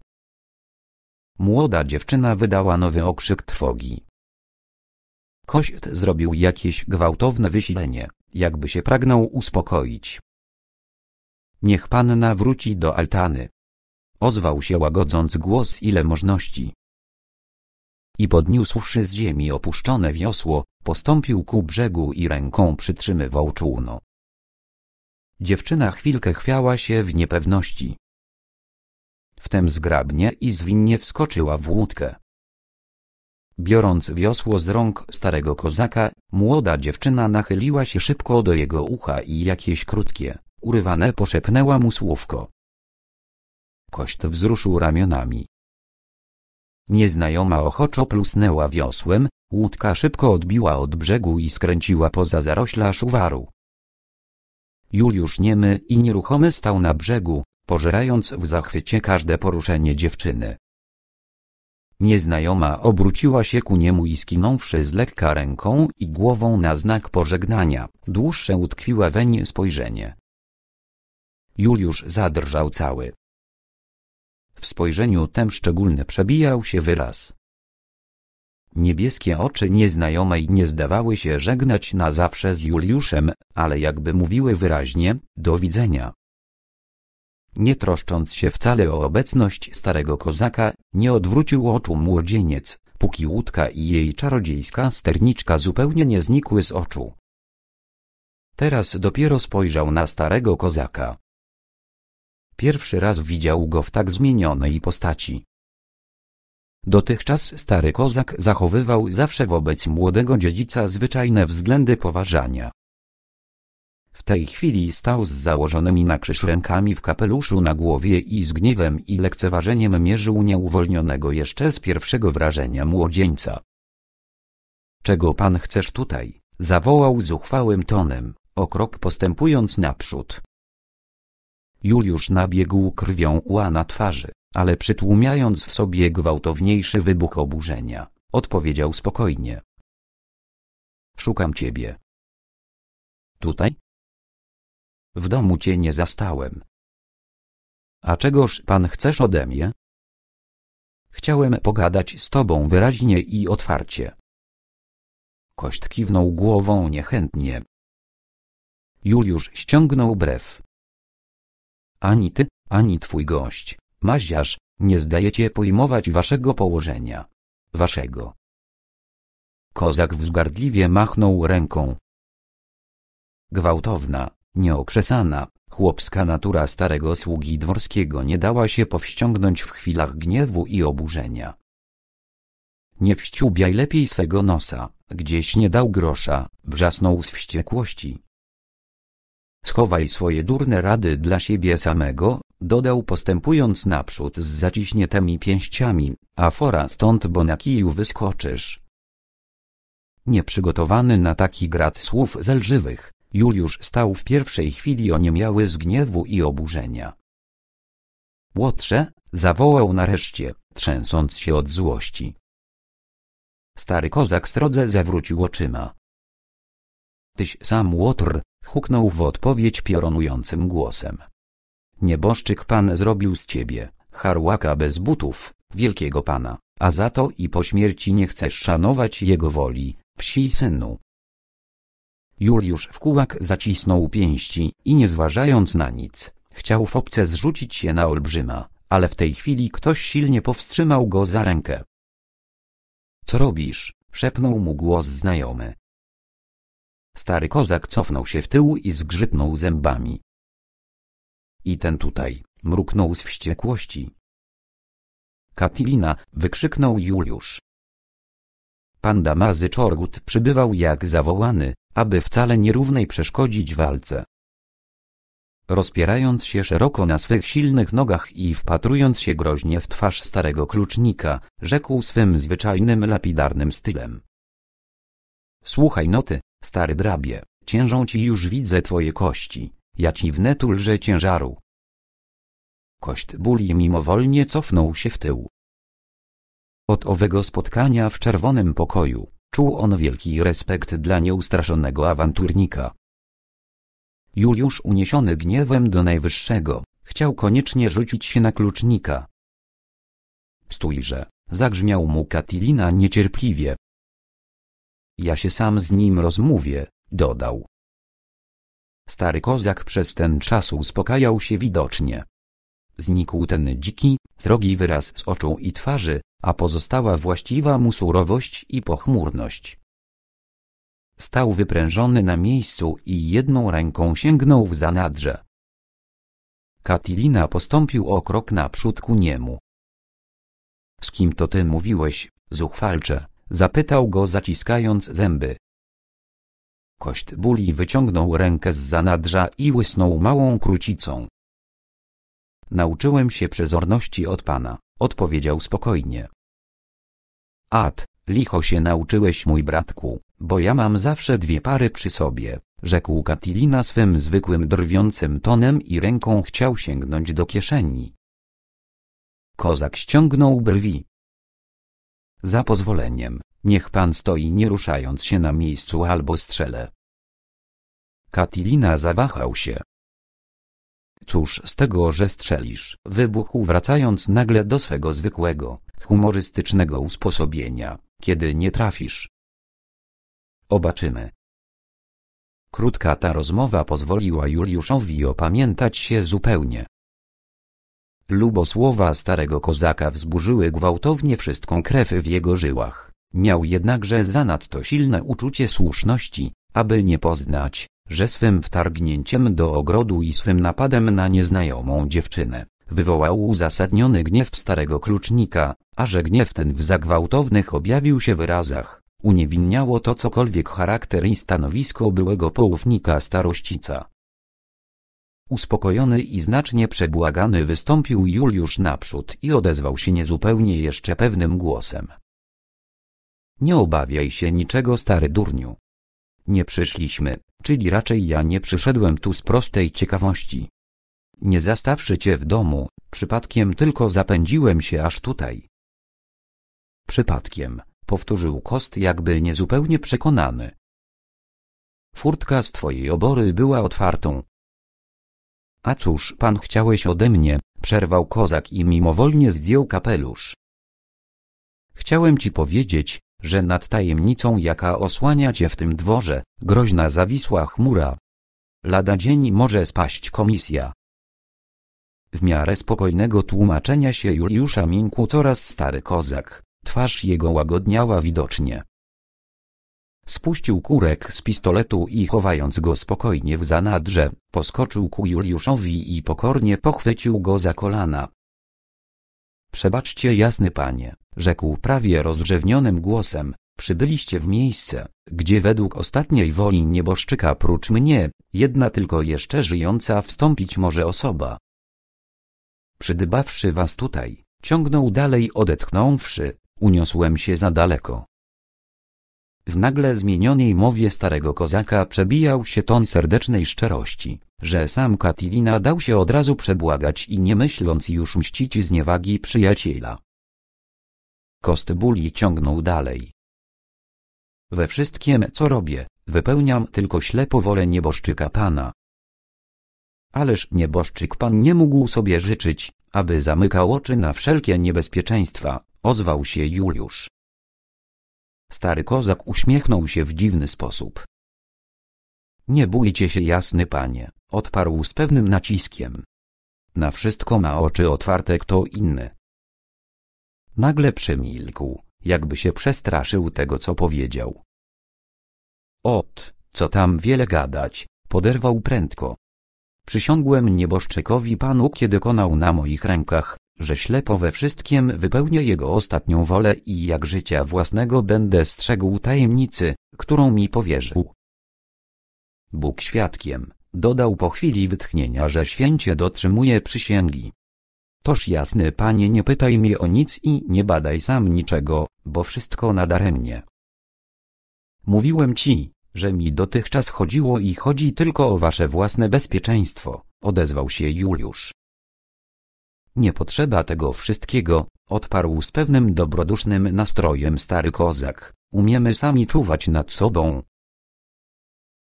Młoda dziewczyna wydała nowy okrzyk trwogi. Kość zrobił jakieś gwałtowne wysilenie, jakby się pragnął uspokoić. Niech panna wróci do altany. Ozwał się łagodząc głos ile możności i podniósłszy z ziemi opuszczone wiosło, postąpił ku brzegu i ręką przytrzymywał czółno. Dziewczyna chwilkę chwiała się w niepewności. Wtem zgrabnie i zwinnie wskoczyła w łódkę. Biorąc wiosło z rąk starego kozaka, młoda dziewczyna nachyliła się szybko do jego ucha i jakieś krótkie, urywane poszepnęła mu słówko. Kość wzruszył ramionami. Nieznajoma ochoczo plusnęła wiosłem, łódka szybko odbiła od brzegu i skręciła poza zarośla szuwaru. Juliusz niemy i nieruchomy stał na brzegu, pożerając w zachwycie każde poruszenie dziewczyny. Nieznajoma obróciła się ku niemu i skinąwszy z lekka ręką i głową na znak pożegnania, dłuższe utkwiła weń spojrzenie. Juliusz zadrżał cały. W spojrzeniu tem szczególny przebijał się wyraz. Niebieskie oczy nieznajomej nie zdawały się żegnać na zawsze z Juliuszem, ale jakby mówiły wyraźnie, do widzenia. Nie troszcząc się wcale o obecność starego kozaka, nie odwrócił oczu młodzieniec, póki łódka i jej czarodziejska sterniczka zupełnie nie znikły z oczu. Teraz dopiero spojrzał na starego kozaka. Pierwszy raz widział go w tak zmienionej postaci. Dotychczas stary kozak zachowywał zawsze wobec młodego dziedzica zwyczajne względy poważania. W tej chwili stał z założonymi na krzyż rękami w kapeluszu na głowie i z gniewem i lekceważeniem mierzył nieuwolnionego jeszcze z pierwszego wrażenia młodzieńca. Czego pan chcesz tutaj? zawołał zuchwałym tonem, o krok postępując naprzód. Juliusz nabiegł krwią ła na twarzy, ale przytłumiając w sobie gwałtowniejszy wybuch oburzenia, odpowiedział spokojnie. Szukam ciebie. Tutaj? W domu cię nie zastałem. A czegoż pan chcesz ode mnie? Chciałem pogadać z tobą wyraźnie i otwarcie. Kość kiwnął głową niechętnie. Juliusz ściągnął brew. Ani ty, ani twój gość, maziarz, nie zdajecie pojmować waszego położenia. Waszego. Kozak wzgardliwie machnął ręką. Gwałtowna, nieokrzesana, chłopska natura starego sługi dworskiego nie dała się powściągnąć w chwilach gniewu i oburzenia. Nie wściubiaj lepiej swego nosa, gdzieś nie dał grosza, wrzasnął z wściekłości. Schowaj swoje durne rady dla siebie samego, dodał postępując naprzód z zaciśniętymi pięściami, a fora stąd bo na kiju wyskoczysz. Nieprzygotowany na taki grad słów zelżywych, Juliusz stał w pierwszej chwili oniemiały z gniewu i oburzenia. Łotrze, zawołał nareszcie, trzęsąc się od złości. Stary kozak srodze zawrócił oczyma. Tyś sam Łotr, Huknął w odpowiedź piorunującym głosem. Nieboszczyk pan zrobił z ciebie, harłaka bez butów, wielkiego pana, a za to i po śmierci nie chcesz szanować jego woli, psi synu. Juliusz w kółak zacisnął pięści i nie zważając na nic, chciał w obce zrzucić się na olbrzyma, ale w tej chwili ktoś silnie powstrzymał go za rękę. Co robisz? szepnął mu głos znajomy. Stary kozak cofnął się w tył i zgrzytnął zębami. I ten tutaj, mruknął z wściekłości. Katilina, wykrzyknął Juliusz. Pan Damazy Czorgut przybywał jak zawołany, aby wcale nierównej przeszkodzić walce. Rozpierając się szeroko na swych silnych nogach i wpatrując się groźnie w twarz starego klucznika, rzekł swym zwyczajnym lapidarnym stylem. Słuchaj noty”. Stary drabie, ciężą ci już widzę twoje kości, ja ci wnet ulżę ciężaru. Kość bóli mimowolnie cofnął się w tył. Od owego spotkania w czerwonym pokoju, czuł on wielki respekt dla nieustraszonego awanturnika. Juliusz uniesiony gniewem do najwyższego, chciał koniecznie rzucić się na klucznika. Stójże, zagrzmiał mu Katilina niecierpliwie, ja się sam z nim rozmówię, dodał. Stary kozak przez ten czas uspokajał się widocznie. Znikł ten dziki, srogi wyraz z oczu i twarzy, a pozostała właściwa mu surowość i pochmurność. Stał wyprężony na miejscu i jedną ręką sięgnął w zanadrze. Katilina postąpił o krok naprzód ku niemu. Z kim to ty mówiłeś, zuchwalcze? Zapytał go zaciskając zęby. Kość buli wyciągnął rękę z zanadrza i łysnął małą krucicą. Nauczyłem się przezorności od pana, odpowiedział spokojnie. Ad, licho się nauczyłeś mój bratku, bo ja mam zawsze dwie pary przy sobie, rzekł Katilina swym zwykłym drwiącym tonem i ręką chciał sięgnąć do kieszeni. Kozak ściągnął brwi. Za pozwoleniem, niech pan stoi nie ruszając się na miejscu albo strzelę. Katilina zawahał się. Cóż z tego, że strzelisz? Wybuchł wracając nagle do swego zwykłego, humorystycznego usposobienia, kiedy nie trafisz. Obaczymy. Krótka ta rozmowa pozwoliła Juliuszowi opamiętać się zupełnie. Lubo słowa starego kozaka wzburzyły gwałtownie wszystką krew w jego żyłach. Miał jednakże zanadto silne uczucie słuszności, aby nie poznać, że swym wtargnięciem do ogrodu i swym napadem na nieznajomą dziewczynę, wywołał uzasadniony gniew starego klucznika, a że gniew ten w zagwałtownych objawił się wyrazach, uniewinniało to cokolwiek charakter i stanowisko byłego połównika starościca. Uspokojony i znacznie przebłagany wystąpił Juliusz naprzód i odezwał się niezupełnie jeszcze pewnym głosem. Nie obawiaj się niczego stary durniu. Nie przyszliśmy, czyli raczej ja nie przyszedłem tu z prostej ciekawości. Nie zastawszy cię w domu, przypadkiem tylko zapędziłem się aż tutaj. Przypadkiem, powtórzył Kost jakby niezupełnie przekonany. Furtka z twojej obory była otwartą, a cóż pan chciałeś ode mnie, przerwał kozak i mimowolnie zdjął kapelusz. Chciałem ci powiedzieć, że nad tajemnicą jaka osłania cię w tym dworze, groźna zawisła chmura. Lada dzień może spaść komisja. W miarę spokojnego tłumaczenia się Juliusza minkł coraz stary kozak, twarz jego łagodniała widocznie. Spuścił kurek z pistoletu i chowając go spokojnie w zanadrze, poskoczył ku Juliuszowi i pokornie pochwycił go za kolana. Przebaczcie jasny panie, rzekł prawie rozrzewnionym głosem, przybyliście w miejsce, gdzie według ostatniej woli nieboszczyka prócz mnie, jedna tylko jeszcze żyjąca wstąpić może osoba. Przydybawszy was tutaj, ciągnął dalej odetchnąwszy, uniosłem się za daleko. W nagle zmienionej mowie starego kozaka przebijał się ton serdecznej szczerości, że sam Katilina dał się od razu przebłagać i nie myśląc już mścić zniewagi przyjaciela. Kostybuli ciągnął dalej. We wszystkim co robię, wypełniam tylko ślepo wolę nieboszczyka pana. Ależ nieboszczyk pan nie mógł sobie życzyć, aby zamykał oczy na wszelkie niebezpieczeństwa, ozwał się Juliusz. Stary kozak uśmiechnął się w dziwny sposób. Nie bójcie się jasny panie, odparł z pewnym naciskiem. Na wszystko ma oczy otwarte kto inny. Nagle przemilkł, jakby się przestraszył tego co powiedział. Ot, co tam wiele gadać, poderwał prędko. Przysiągłem nieboszczykowi panu, kiedy konał na moich rękach, że ślepo we wszystkim wypełnię jego ostatnią wolę i jak życia własnego będę strzegł tajemnicy, którą mi powierzył. Bóg świadkiem, dodał po chwili wytchnienia, że święcie dotrzymuje przysięgi. Toż jasny panie nie pytaj mnie o nic i nie badaj sam niczego, bo wszystko nadaremnie. Mówiłem ci, że mi dotychczas chodziło i chodzi tylko o wasze własne bezpieczeństwo, odezwał się Juliusz. Nie potrzeba tego wszystkiego, odparł z pewnym dobrodusznym nastrojem stary kozak, umiemy sami czuwać nad sobą.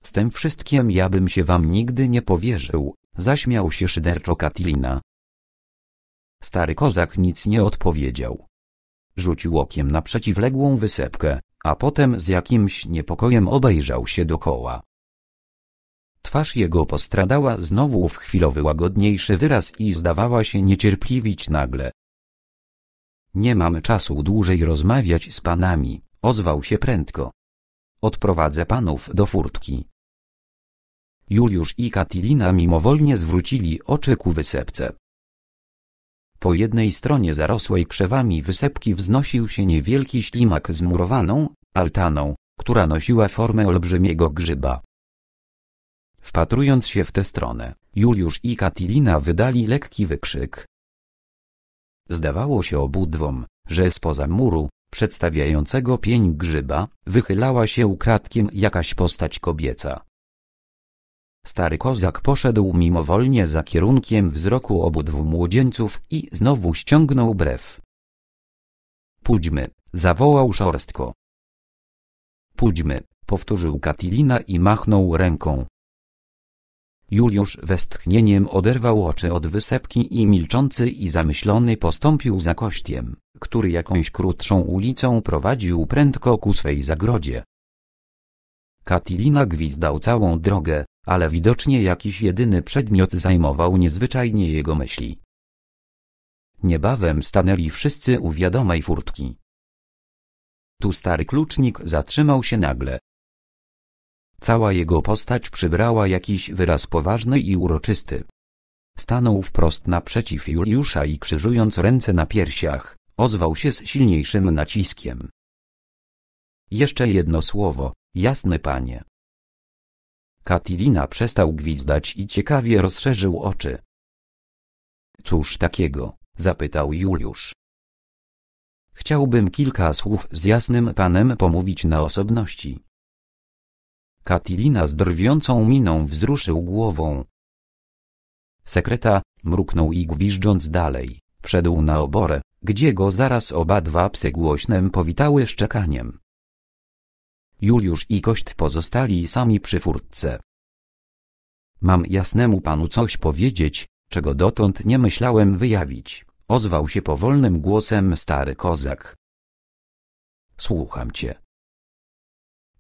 Z tym wszystkim ja bym się wam nigdy nie powierzył, zaśmiał się szyderczo Katilina. Stary kozak nic nie odpowiedział. Rzucił okiem na przeciwległą wysepkę, a potem z jakimś niepokojem obejrzał się dokoła. Twarz jego postradała znowu w chwilowy łagodniejszy wyraz i zdawała się niecierpliwić nagle. Nie mam czasu dłużej rozmawiać z panami, ozwał się prędko. Odprowadzę panów do furtki. Juliusz i Katilina mimowolnie zwrócili oczy ku wysepce. Po jednej stronie zarosłej krzewami wysepki wznosił się niewielki ślimak z murowaną, altaną, która nosiła formę olbrzymiego grzyba. Wpatrując się w tę stronę, Juliusz i Katilina wydali lekki wykrzyk. Zdawało się obudwom, że spoza muru, przedstawiającego pień grzyba, wychylała się ukradkiem jakaś postać kobieca. Stary kozak poszedł mimowolnie za kierunkiem wzroku obudwu młodzieńców i znowu ściągnął brew. Pójdźmy, zawołał szorstko. Pójdźmy, powtórzył Katilina i machnął ręką. Juliusz westchnieniem oderwał oczy od wysepki i milczący i zamyślony postąpił za kościem, który jakąś krótszą ulicą prowadził prędko ku swej zagrodzie. Katilina gwizdał całą drogę, ale widocznie jakiś jedyny przedmiot zajmował niezwyczajnie jego myśli. Niebawem stanęli wszyscy u wiadomej furtki. Tu stary klucznik zatrzymał się nagle, Cała jego postać przybrała jakiś wyraz poważny i uroczysty. Stanął wprost naprzeciw Juliusza i krzyżując ręce na piersiach, ozwał się z silniejszym naciskiem. Jeszcze jedno słowo, jasny panie. Katilina przestał gwizdać i ciekawie rozszerzył oczy. Cóż takiego? zapytał Juliusz. Chciałbym kilka słów z jasnym panem pomówić na osobności. Katilina z drwiącą miną wzruszył głową. Sekreta, mruknął i gwiżdżąc dalej, wszedł na oborę, gdzie go zaraz oba dwa psy głośnem powitały szczekaniem. Juliusz i Kość pozostali sami przy furtce. Mam jasnemu panu coś powiedzieć, czego dotąd nie myślałem wyjawić, ozwał się powolnym głosem stary kozak. Słucham cię,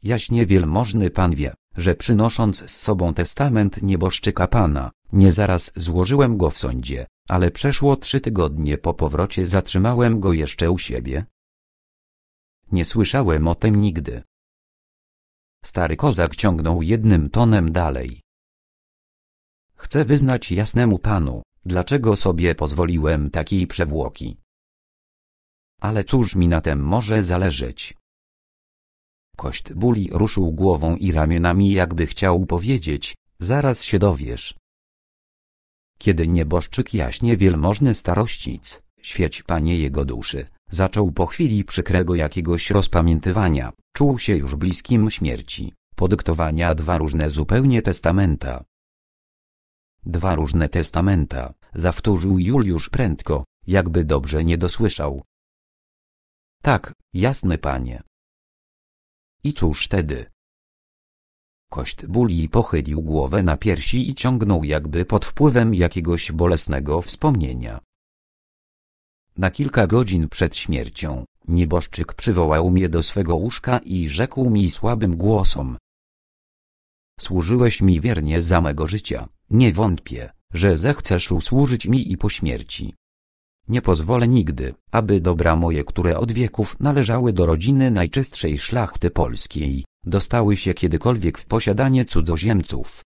Jaśnie wielmożny pan wie, że przynosząc z sobą testament nieboszczyka pana, nie zaraz złożyłem go w sądzie, ale przeszło trzy tygodnie po powrocie zatrzymałem go jeszcze u siebie. Nie słyszałem o tym nigdy. Stary kozak ciągnął jednym tonem dalej. Chcę wyznać jasnemu panu, dlaczego sobie pozwoliłem takiej przewłoki. Ale cóż mi na tem może zależeć? Kość bóli ruszył głową i ramionami jakby chciał powiedzieć, zaraz się dowiesz. Kiedy nieboszczyk jaśnie wielmożny starościc, świeć panie jego duszy, zaczął po chwili przykrego jakiegoś rozpamiętywania, czuł się już bliskim śmierci, podyktowania dwa różne zupełnie testamenta. Dwa różne testamenta, zawtórzył Juliusz prędko, jakby dobrze nie dosłyszał. Tak, jasny panie, i cóż wtedy? Kość bóli pochylił głowę na piersi i ciągnął jakby pod wpływem jakiegoś bolesnego wspomnienia. Na kilka godzin przed śmiercią, nieboszczyk przywołał mnie do swego łóżka i rzekł mi słabym głosom. Służyłeś mi wiernie za mego życia, nie wątpię, że zechcesz usłużyć mi i po śmierci. Nie pozwolę nigdy, aby dobra moje, które od wieków należały do rodziny najczystszej szlachty polskiej, dostały się kiedykolwiek w posiadanie cudzoziemców.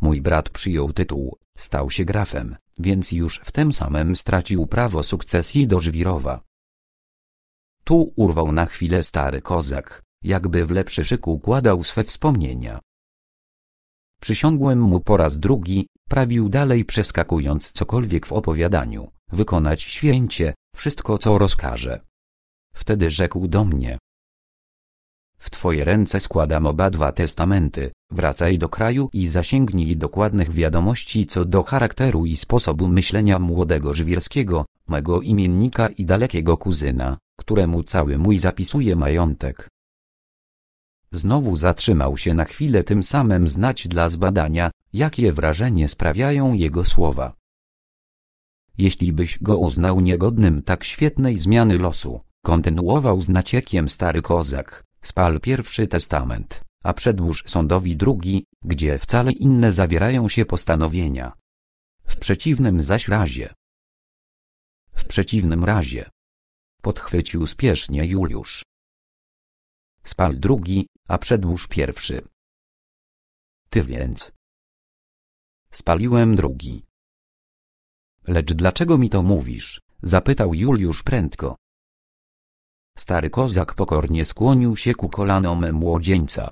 Mój brat przyjął tytuł, stał się grafem, więc już w tym samym stracił prawo sukcesji do żwirowa. Tu urwał na chwilę stary kozak, jakby w lepszy szyk układał swe wspomnienia. Przysiągłem mu po raz drugi, prawił dalej przeskakując cokolwiek w opowiadaniu, wykonać święcie, wszystko co rozkaże. Wtedy rzekł do mnie. W Twoje ręce składam oba dwa testamenty, wracaj do kraju i zasięgnij dokładnych wiadomości co do charakteru i sposobu myślenia młodego Żwirskiego, mego imiennika i dalekiego kuzyna, któremu cały mój zapisuje majątek. Znowu zatrzymał się na chwilę tym samym znać dla zbadania, jakie wrażenie sprawiają jego słowa jeśli byś go uznał niegodnym tak świetnej zmiany losu, kontynuował z naciekiem stary kozak, spal pierwszy testament, a przedłóż sądowi drugi, gdzie wcale inne zawierają się postanowienia. W przeciwnym zaś razie. W przeciwnym razie. Podchwycił spiesznie Juliusz. Spal drugi, a przedłóż pierwszy. Ty więc. Spaliłem drugi. Lecz dlaczego mi to mówisz? zapytał Juliusz prędko. Stary kozak pokornie skłonił się ku kolanom młodzieńca.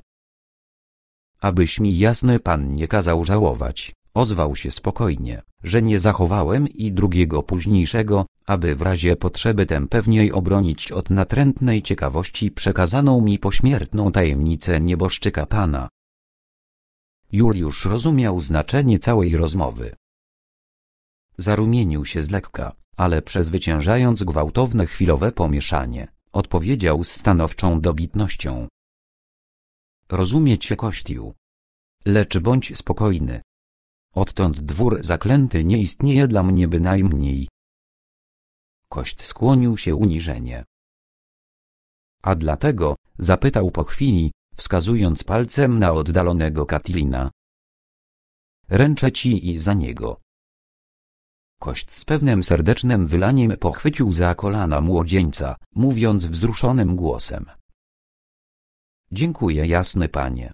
Abyś mi jasny pan nie kazał żałować, ozwał się spokojnie, że nie zachowałem i drugiego późniejszego, aby w razie potrzeby tem pewniej obronić od natrętnej ciekawości przekazaną mi pośmiertną tajemnicę nieboszczyka pana. Juliusz rozumiał znaczenie całej rozmowy, Zarumienił się z lekka, ale przezwyciężając gwałtowne chwilowe pomieszanie, odpowiedział z stanowczą dobitnością. Rozumiecie kościół. Lecz bądź spokojny. Odtąd dwór zaklęty nie istnieje dla mnie bynajmniej. Kość skłonił się uniżenie. A dlatego, zapytał po chwili, wskazując palcem na oddalonego Katilina. Ręczę ci i za niego. Kość z pewnym serdecznym wylaniem pochwycił za kolana młodzieńca, mówiąc wzruszonym głosem. Dziękuję jasny panie.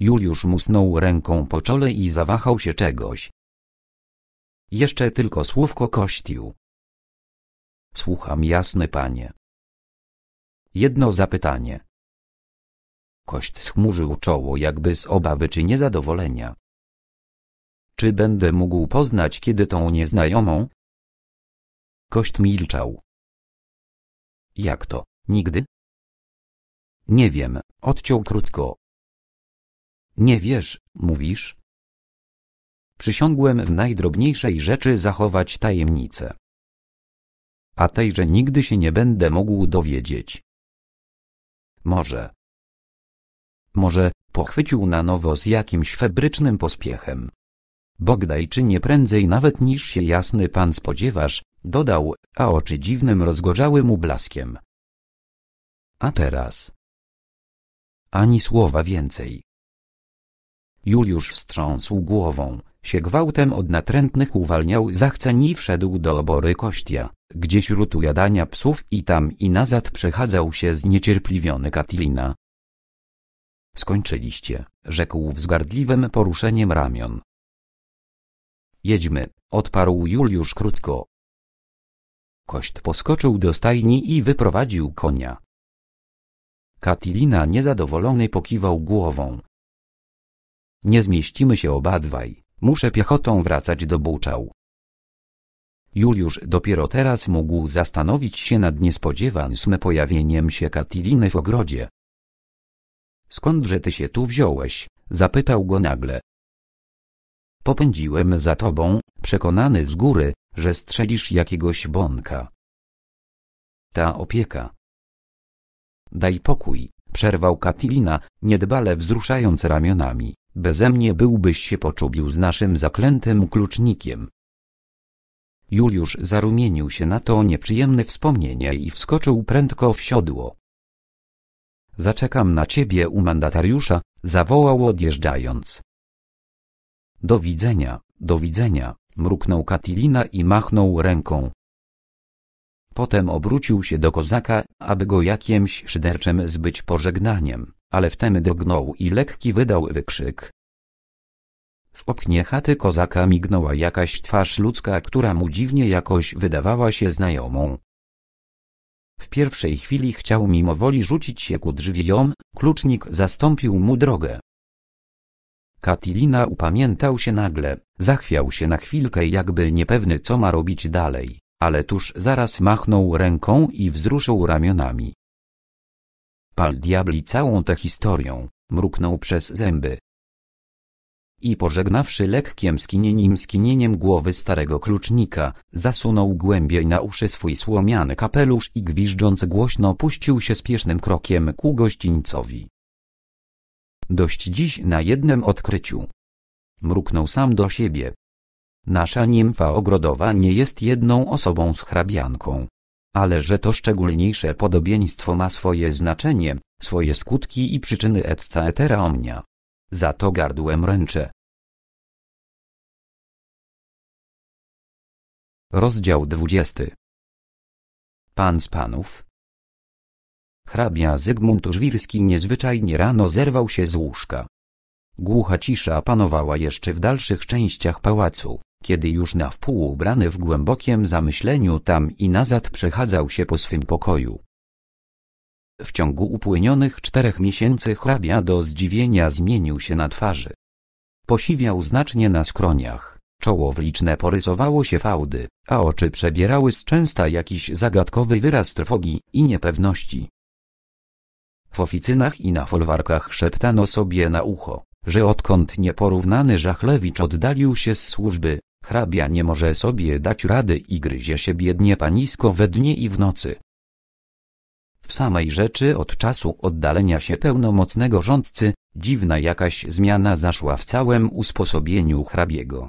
Juliusz musnął ręką po czole i zawahał się czegoś. Jeszcze tylko słówko kościół. Słucham jasny panie. Jedno zapytanie. Kość schmurzył czoło jakby z obawy czy niezadowolenia. Czy będę mógł poznać kiedy tą nieznajomą? Kość milczał. Jak to, nigdy? Nie wiem, odciął krótko. Nie wiesz, mówisz? Przysiągłem w najdrobniejszej rzeczy zachować tajemnicę. A tejże nigdy się nie będę mógł dowiedzieć. Może. Może, pochwycił na nowo z jakimś febrycznym pospiechem. Bogdaj czy nie prędzej nawet niż się jasny pan spodziewasz, dodał, a oczy dziwnym rozgorzały mu blaskiem. A teraz? Ani słowa więcej. Juliusz wstrząsł głową, się gwałtem od natrętnych uwalniał zachceń i wszedł do obory kościa, gdzie śród ujadania psów i tam i nazad przechadzał się zniecierpliwiony Katilina. Skończyliście, rzekł wzgardliwym poruszeniem ramion. Jedźmy, odparł Juliusz krótko. Kość poskoczył do stajni i wyprowadził konia. Katilina niezadowolony pokiwał głową. Nie zmieścimy się obadwaj, muszę piechotą wracać do Buczał. Juliusz dopiero teraz mógł zastanowić się nad niespodziewanym pojawieniem się Katiliny w ogrodzie. Skądże ty się tu wziąłeś? zapytał go nagle. Popędziłem za tobą, przekonany z góry, że strzelisz jakiegoś bąka. Ta opieka. Daj pokój, przerwał Katilina, niedbale wzruszając ramionami. Bezemnie byłbyś się poczubił z naszym zaklętym klucznikiem. Juliusz zarumienił się na to nieprzyjemne wspomnienie i wskoczył prędko w siodło. Zaczekam na ciebie u mandatariusza, zawołał odjeżdżając. Do widzenia, do widzenia, mruknął Katilina i machnął ręką. Potem obrócił się do kozaka, aby go jakimś szyderczem zbyć pożegnaniem, ale wtem drgnął i lekki wydał wykrzyk. W oknie chaty kozaka mignęła jakaś twarz ludzka, która mu dziwnie jakoś wydawała się znajomą. W pierwszej chwili chciał mimowoli rzucić się ku drzwiom, klucznik zastąpił mu drogę, Katilina upamiętał się nagle, zachwiał się na chwilkę jakby niepewny co ma robić dalej, ale tuż zaraz machnął ręką i wzruszył ramionami. Pal diabli całą tę historią, mruknął przez zęby. I pożegnawszy lekkiem skinieniem skinieniem głowy starego klucznika, zasunął głębiej na uszy swój słomiany kapelusz i gwiżdżąc głośno puścił się spiesznym krokiem ku gościńcowi. Dość dziś na jednym odkryciu. Mruknął sam do siebie. Nasza nimfa ogrodowa nie jest jedną osobą z hrabianką. Ale że to szczególniejsze podobieństwo ma swoje znaczenie, swoje skutki i przyczyny etc. omnia. Za to gardłem ręczę. Rozdział 20. Pan z panów, Hrabia Zygmunt Żwirski niezwyczajnie rano zerwał się z łóżka. Głucha cisza panowała jeszcze w dalszych częściach pałacu, kiedy już na wpół ubrany w głębokiem zamyśleniu tam i nazad przechadzał się po swym pokoju. W ciągu upłynionych czterech miesięcy hrabia do zdziwienia zmienił się na twarzy. Posiwiał znacznie na skroniach, czoło w liczne porysowało się fałdy, a oczy przebierały z częsta jakiś zagadkowy wyraz trwogi i niepewności. W oficynach i na folwarkach szeptano sobie na ucho, że odkąd nieporównany Żachlewicz oddalił się z służby, hrabia nie może sobie dać rady i gryzie się biednie panisko we dnie i w nocy. W samej rzeczy od czasu oddalenia się pełnomocnego rządcy, dziwna jakaś zmiana zaszła w całym usposobieniu hrabiego.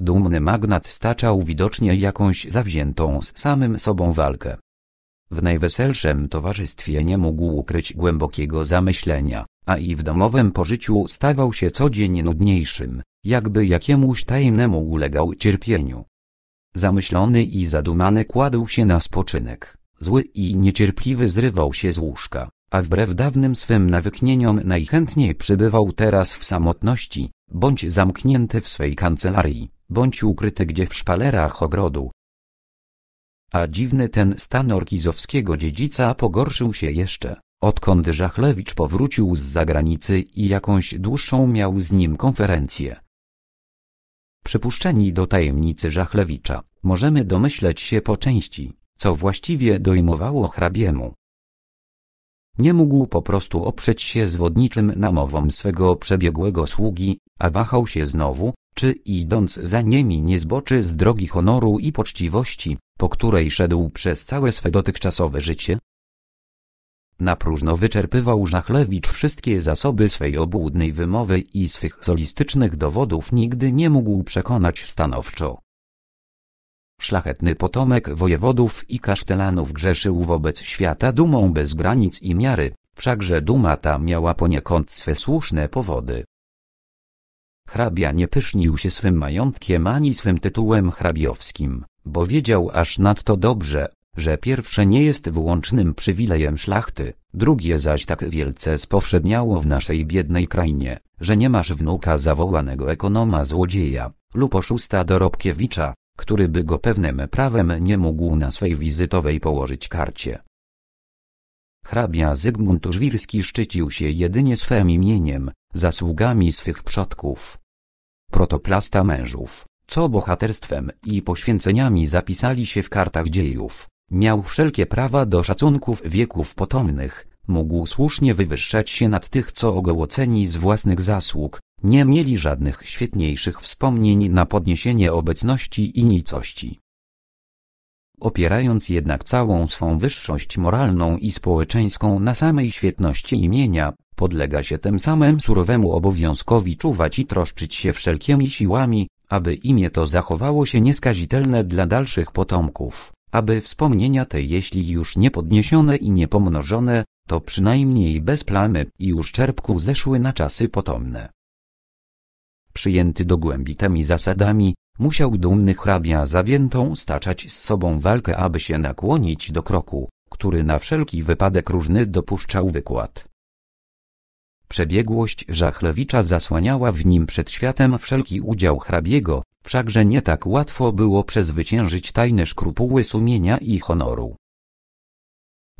Dumny magnat staczał widocznie jakąś zawziętą z samym sobą walkę. W najweselszym towarzystwie nie mógł ukryć głębokiego zamyślenia, a i w domowym pożyciu stawał się codziennie nudniejszym, jakby jakiemuś tajemnemu ulegał cierpieniu. Zamyślony i zadumany kładł się na spoczynek, zły i niecierpliwy zrywał się z łóżka, a wbrew dawnym swym nawyknieniom najchętniej przybywał teraz w samotności, bądź zamknięty w swej kancelarii, bądź ukryty gdzie w szpalerach ogrodu, a dziwny ten stan orkizowskiego dziedzica pogorszył się jeszcze, odkąd Żachlewicz powrócił z zagranicy i jakąś dłuższą miał z nim konferencję. Przypuszczeni do tajemnicy Żachlewicza, możemy domyśleć się po części, co właściwie dojmowało hrabiemu. Nie mógł po prostu oprzeć się zwodniczym namowom swego przebiegłego sługi, a wahał się znowu, czy idąc za nimi nie zboczy z drogi honoru i poczciwości, po której szedł przez całe swe dotychczasowe życie? Na próżno wyczerpywał Żachlewicz wszystkie zasoby swej obłudnej wymowy i swych solistycznych dowodów nigdy nie mógł przekonać stanowczo. Szlachetny potomek wojewodów i kasztelanów grzeszył wobec świata dumą bez granic i miary, wszakże duma ta miała poniekąd swe słuszne powody. Hrabia nie pysznił się swym majątkiem ani swym tytułem hrabiowskim, bo wiedział aż nadto dobrze, że pierwsze nie jest wyłącznym przywilejem szlachty, drugie zaś tak wielce spowszedniało w naszej biednej krainie, że nie masz wnuka zawołanego ekonoma złodzieja, lub oszusta dorobkiewicza, który by go pewnym prawem nie mógł na swej wizytowej położyć karcie. Hrabia Zygmunt Żwirski szczycił się jedynie swym imieniem, zasługami swych przodków. Protoplasta mężów, co bohaterstwem i poświęceniami zapisali się w kartach dziejów, miał wszelkie prawa do szacunków wieków potomnych, mógł słusznie wywyższać się nad tych co ogołoceni z własnych zasług, nie mieli żadnych świetniejszych wspomnień na podniesienie obecności i nicości opierając jednak całą swą wyższość moralną i społeczeńską na samej świetności imienia, podlega się tym samym surowemu obowiązkowi czuwać i troszczyć się wszelkimi siłami, aby imię to zachowało się nieskazitelne dla dalszych potomków, aby wspomnienia te jeśli już nie podniesione i nie pomnożone, to przynajmniej bez plamy i uszczerbku zeszły na czasy potomne. Przyjęty do głębi tymi zasadami, Musiał dumny hrabia zawiętą staczać z sobą walkę, aby się nakłonić do kroku, który na wszelki wypadek różny dopuszczał wykład. Przebiegłość Żachlewicza zasłaniała w nim przed światem wszelki udział hrabiego, wszakże nie tak łatwo było przezwyciężyć tajne skrupuły sumienia i honoru.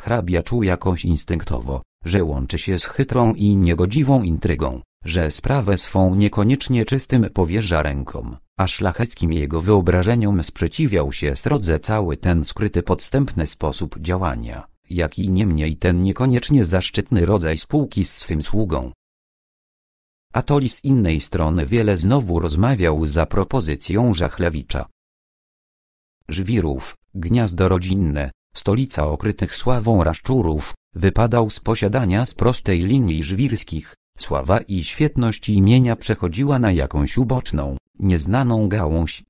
Hrabia czuł jakoś instynktowo, że łączy się z chytrą i niegodziwą intrygą, że sprawę swą niekoniecznie czystym powierza rękom, a szlacheckim jego wyobrażeniom sprzeciwiał się srodze cały ten skryty podstępny sposób działania, jak i niemniej ten niekoniecznie zaszczytny rodzaj spółki z swym sługą. Atoli z innej strony wiele znowu rozmawiał za propozycją Żachlewicza. Żwirów, gniazdo rodzinne, stolica okrytych sławą raszczurów, wypadał z posiadania z prostej linii żwirskich, Sława i świetność imienia przechodziła na jakąś uboczną, nieznaną gałąź.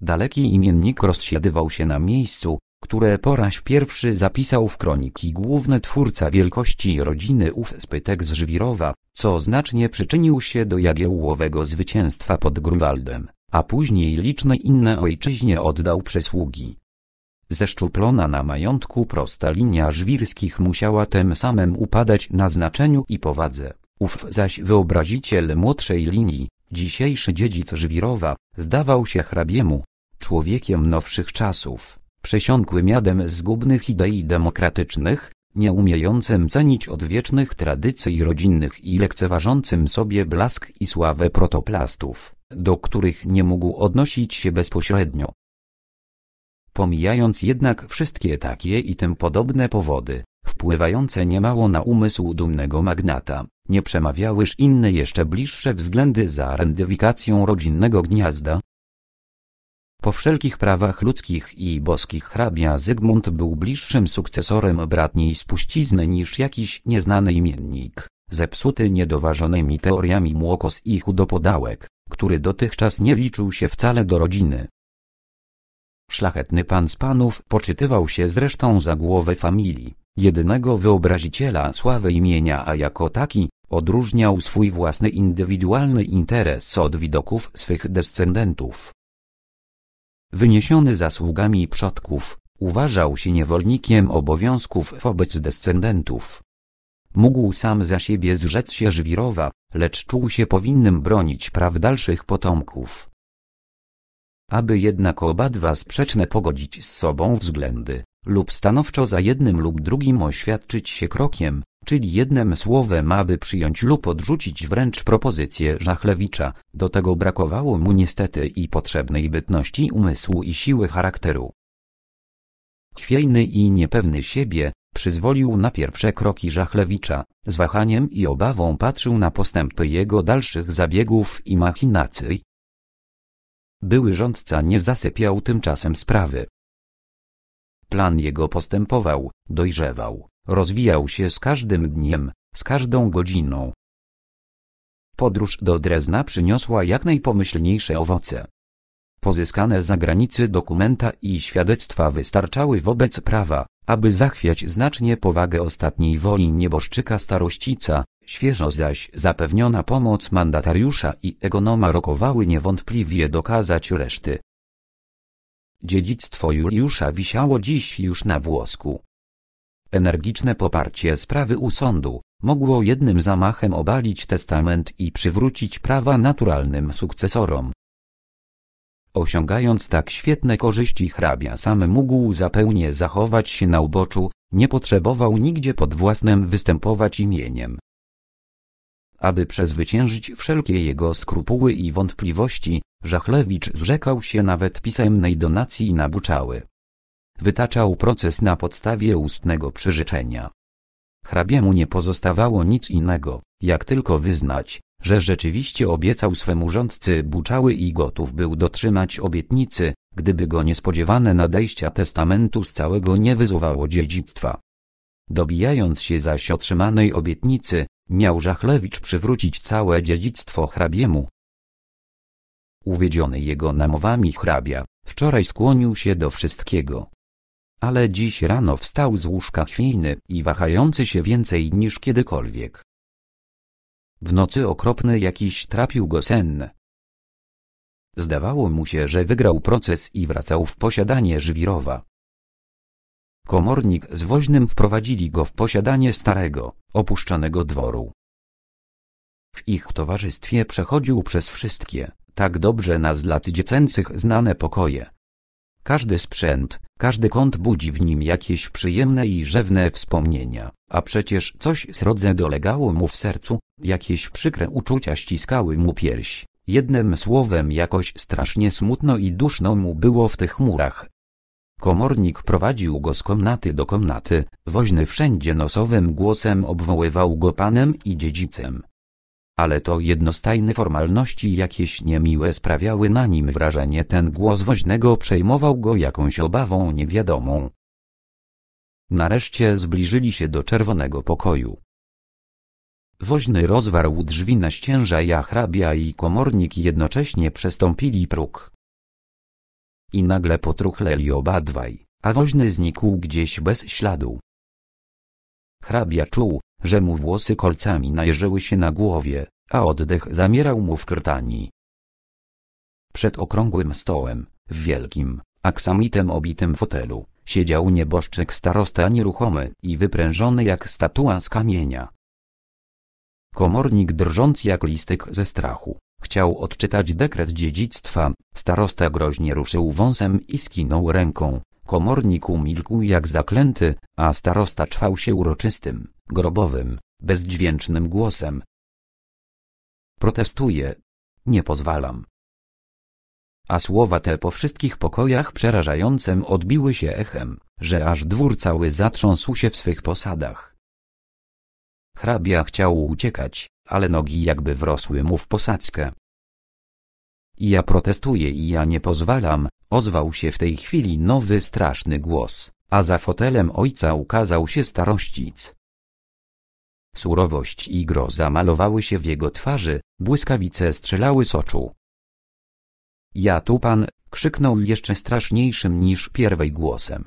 Daleki imiennik rozsiadywał się na miejscu, które po raz pierwszy zapisał w kroniki główny twórca wielkości rodziny ów spytek z Żwirowa, co znacznie przyczynił się do jagiełłowego zwycięstwa pod Grunwaldem, a później liczne inne ojczyźnie oddał przysługi. Zeszczuplona na majątku prosta linia żwirskich musiała tym samym upadać na znaczeniu i powadze. Ów zaś wyobraziciel młodszej linii, dzisiejszy dziedzic Żwirowa, zdawał się hrabiemu, człowiekiem nowszych czasów, przesiąkły miadem zgubnych idei demokratycznych, umiejącym cenić odwiecznych tradycji rodzinnych i lekceważącym sobie blask i sławę protoplastów, do których nie mógł odnosić się bezpośrednio. Pomijając jednak wszystkie takie i tym podobne powody, wpływające niemało na umysł dumnego magnata, nie przemawiałyż inne jeszcze bliższe względy za rendyfikacją rodzinnego gniazda? Po wszelkich prawach ludzkich i boskich hrabia Zygmunt był bliższym sukcesorem bratniej spuścizny niż jakiś nieznany imiennik, zepsuty niedoważonymi teoriami młokos i chudopodałek, który dotychczas nie liczył się wcale do rodziny. Szlachetny pan z panów poczytywał się zresztą za głowę familii, jedynego wyobraziciela sławy imienia a jako taki, Odróżniał swój własny indywidualny interes od widoków swych descendentów. Wyniesiony zasługami przodków, uważał się niewolnikiem obowiązków wobec descendentów. Mógł sam za siebie zrzec się żwirowa, lecz czuł się powinnym bronić praw dalszych potomków. Aby jednak obadwa sprzeczne pogodzić z sobą względy, lub stanowczo za jednym lub drugim oświadczyć się krokiem, czyli jednym słowem, aby przyjąć lub odrzucić wręcz propozycję Żachlewicza. Do tego brakowało mu niestety i potrzebnej bytności umysłu i siły charakteru. Chwiejny i niepewny siebie, przyzwolił na pierwsze kroki Żachlewicza, z wahaniem i obawą patrzył na postępy jego dalszych zabiegów i machinacji. Były rządca nie zasypiał tymczasem sprawy. Plan jego postępował, dojrzewał. Rozwijał się z każdym dniem, z każdą godziną. Podróż do Drezna przyniosła jak najpomyślniejsze owoce. Pozyskane za granicy dokumenta i świadectwa wystarczały wobec prawa, aby zachwiać znacznie powagę ostatniej woli nieboszczyka starościca, świeżo zaś zapewniona pomoc mandatariusza i egonoma rokowały niewątpliwie dokazać reszty. Dziedzictwo Juliusza wisiało dziś już na włosku. Energiczne poparcie sprawy u sądu mogło jednym zamachem obalić testament i przywrócić prawa naturalnym sukcesorom. Osiągając tak świetne korzyści hrabia sam mógł zapełnie zachować się na uboczu, nie potrzebował nigdzie pod własnym występować imieniem. Aby przezwyciężyć wszelkie jego skrupuły i wątpliwości, Żachlewicz zrzekał się nawet pisemnej donacji na Buczały wytaczał proces na podstawie ustnego przyrzeczenia. Hrabiemu nie pozostawało nic innego, jak tylko wyznać, że rzeczywiście obiecał swemu rządcy buczały i gotów był dotrzymać obietnicy, gdyby go niespodziewane nadejścia testamentu z całego nie wyzuwało dziedzictwa. Dobijając się zaś otrzymanej obietnicy, miał Żachlewicz przywrócić całe dziedzictwo hrabiemu. Uwiedziony jego namowami hrabia, wczoraj skłonił się do wszystkiego, ale dziś rano wstał z łóżka chwiejny i wahający się więcej niż kiedykolwiek. W nocy okropny jakiś trapił go sen. Zdawało mu się, że wygrał proces i wracał w posiadanie Żwirowa. Komornik z woźnym wprowadzili go w posiadanie starego, opuszczonego dworu. W ich towarzystwie przechodził przez wszystkie, tak dobrze na z lat dziecięcych znane pokoje, każdy sprzęt, każdy kąt budzi w nim jakieś przyjemne i rzewne wspomnienia, a przecież coś srodze dolegało mu w sercu, jakieś przykre uczucia ściskały mu pierś. Jednym słowem jakoś strasznie smutno i duszno mu było w tych chmurach. Komornik prowadził go z komnaty do komnaty, woźny wszędzie nosowym głosem obwoływał go panem i dziedzicem, ale to jednostajne formalności jakieś niemiłe sprawiały na nim wrażenie. Ten głos woźnego przejmował go jakąś obawą niewiadomą. Nareszcie zbliżyli się do czerwonego pokoju. Woźny rozwarł drzwi na ścięża i hrabia i komornik jednocześnie przestąpili próg. I nagle potruchleli obadwaj, a woźny znikł gdzieś bez śladu. Hrabia czuł, że mu włosy kolcami najeżyły się na głowie, a oddech zamierał mu w krtani. Przed okrągłym stołem, w wielkim, aksamitem obitym fotelu, siedział nieboszczyk starosta nieruchomy i wyprężony jak statua z kamienia. Komornik drżący jak listek ze strachu, chciał odczytać dekret dziedzictwa, starosta groźnie ruszył wąsem i skinął ręką, komornik umilkł jak zaklęty, a starosta czwał się uroczystym, grobowym, bezdźwięcznym głosem. Protestuję. Nie pozwalam. A słowa te po wszystkich pokojach przerażającym odbiły się echem, że aż dwór cały zatrząsł się w swych posadach. Hrabia chciał uciekać, ale nogi jakby wrosły mu w posadzkę. Ja protestuję i ja nie pozwalam, ozwał się w tej chwili nowy straszny głos, a za fotelem ojca ukazał się starościc. Surowość i groza malowały się w jego twarzy, błyskawice strzelały z oczu. Ja tu pan, krzyknął jeszcze straszniejszym niż pierwej głosem.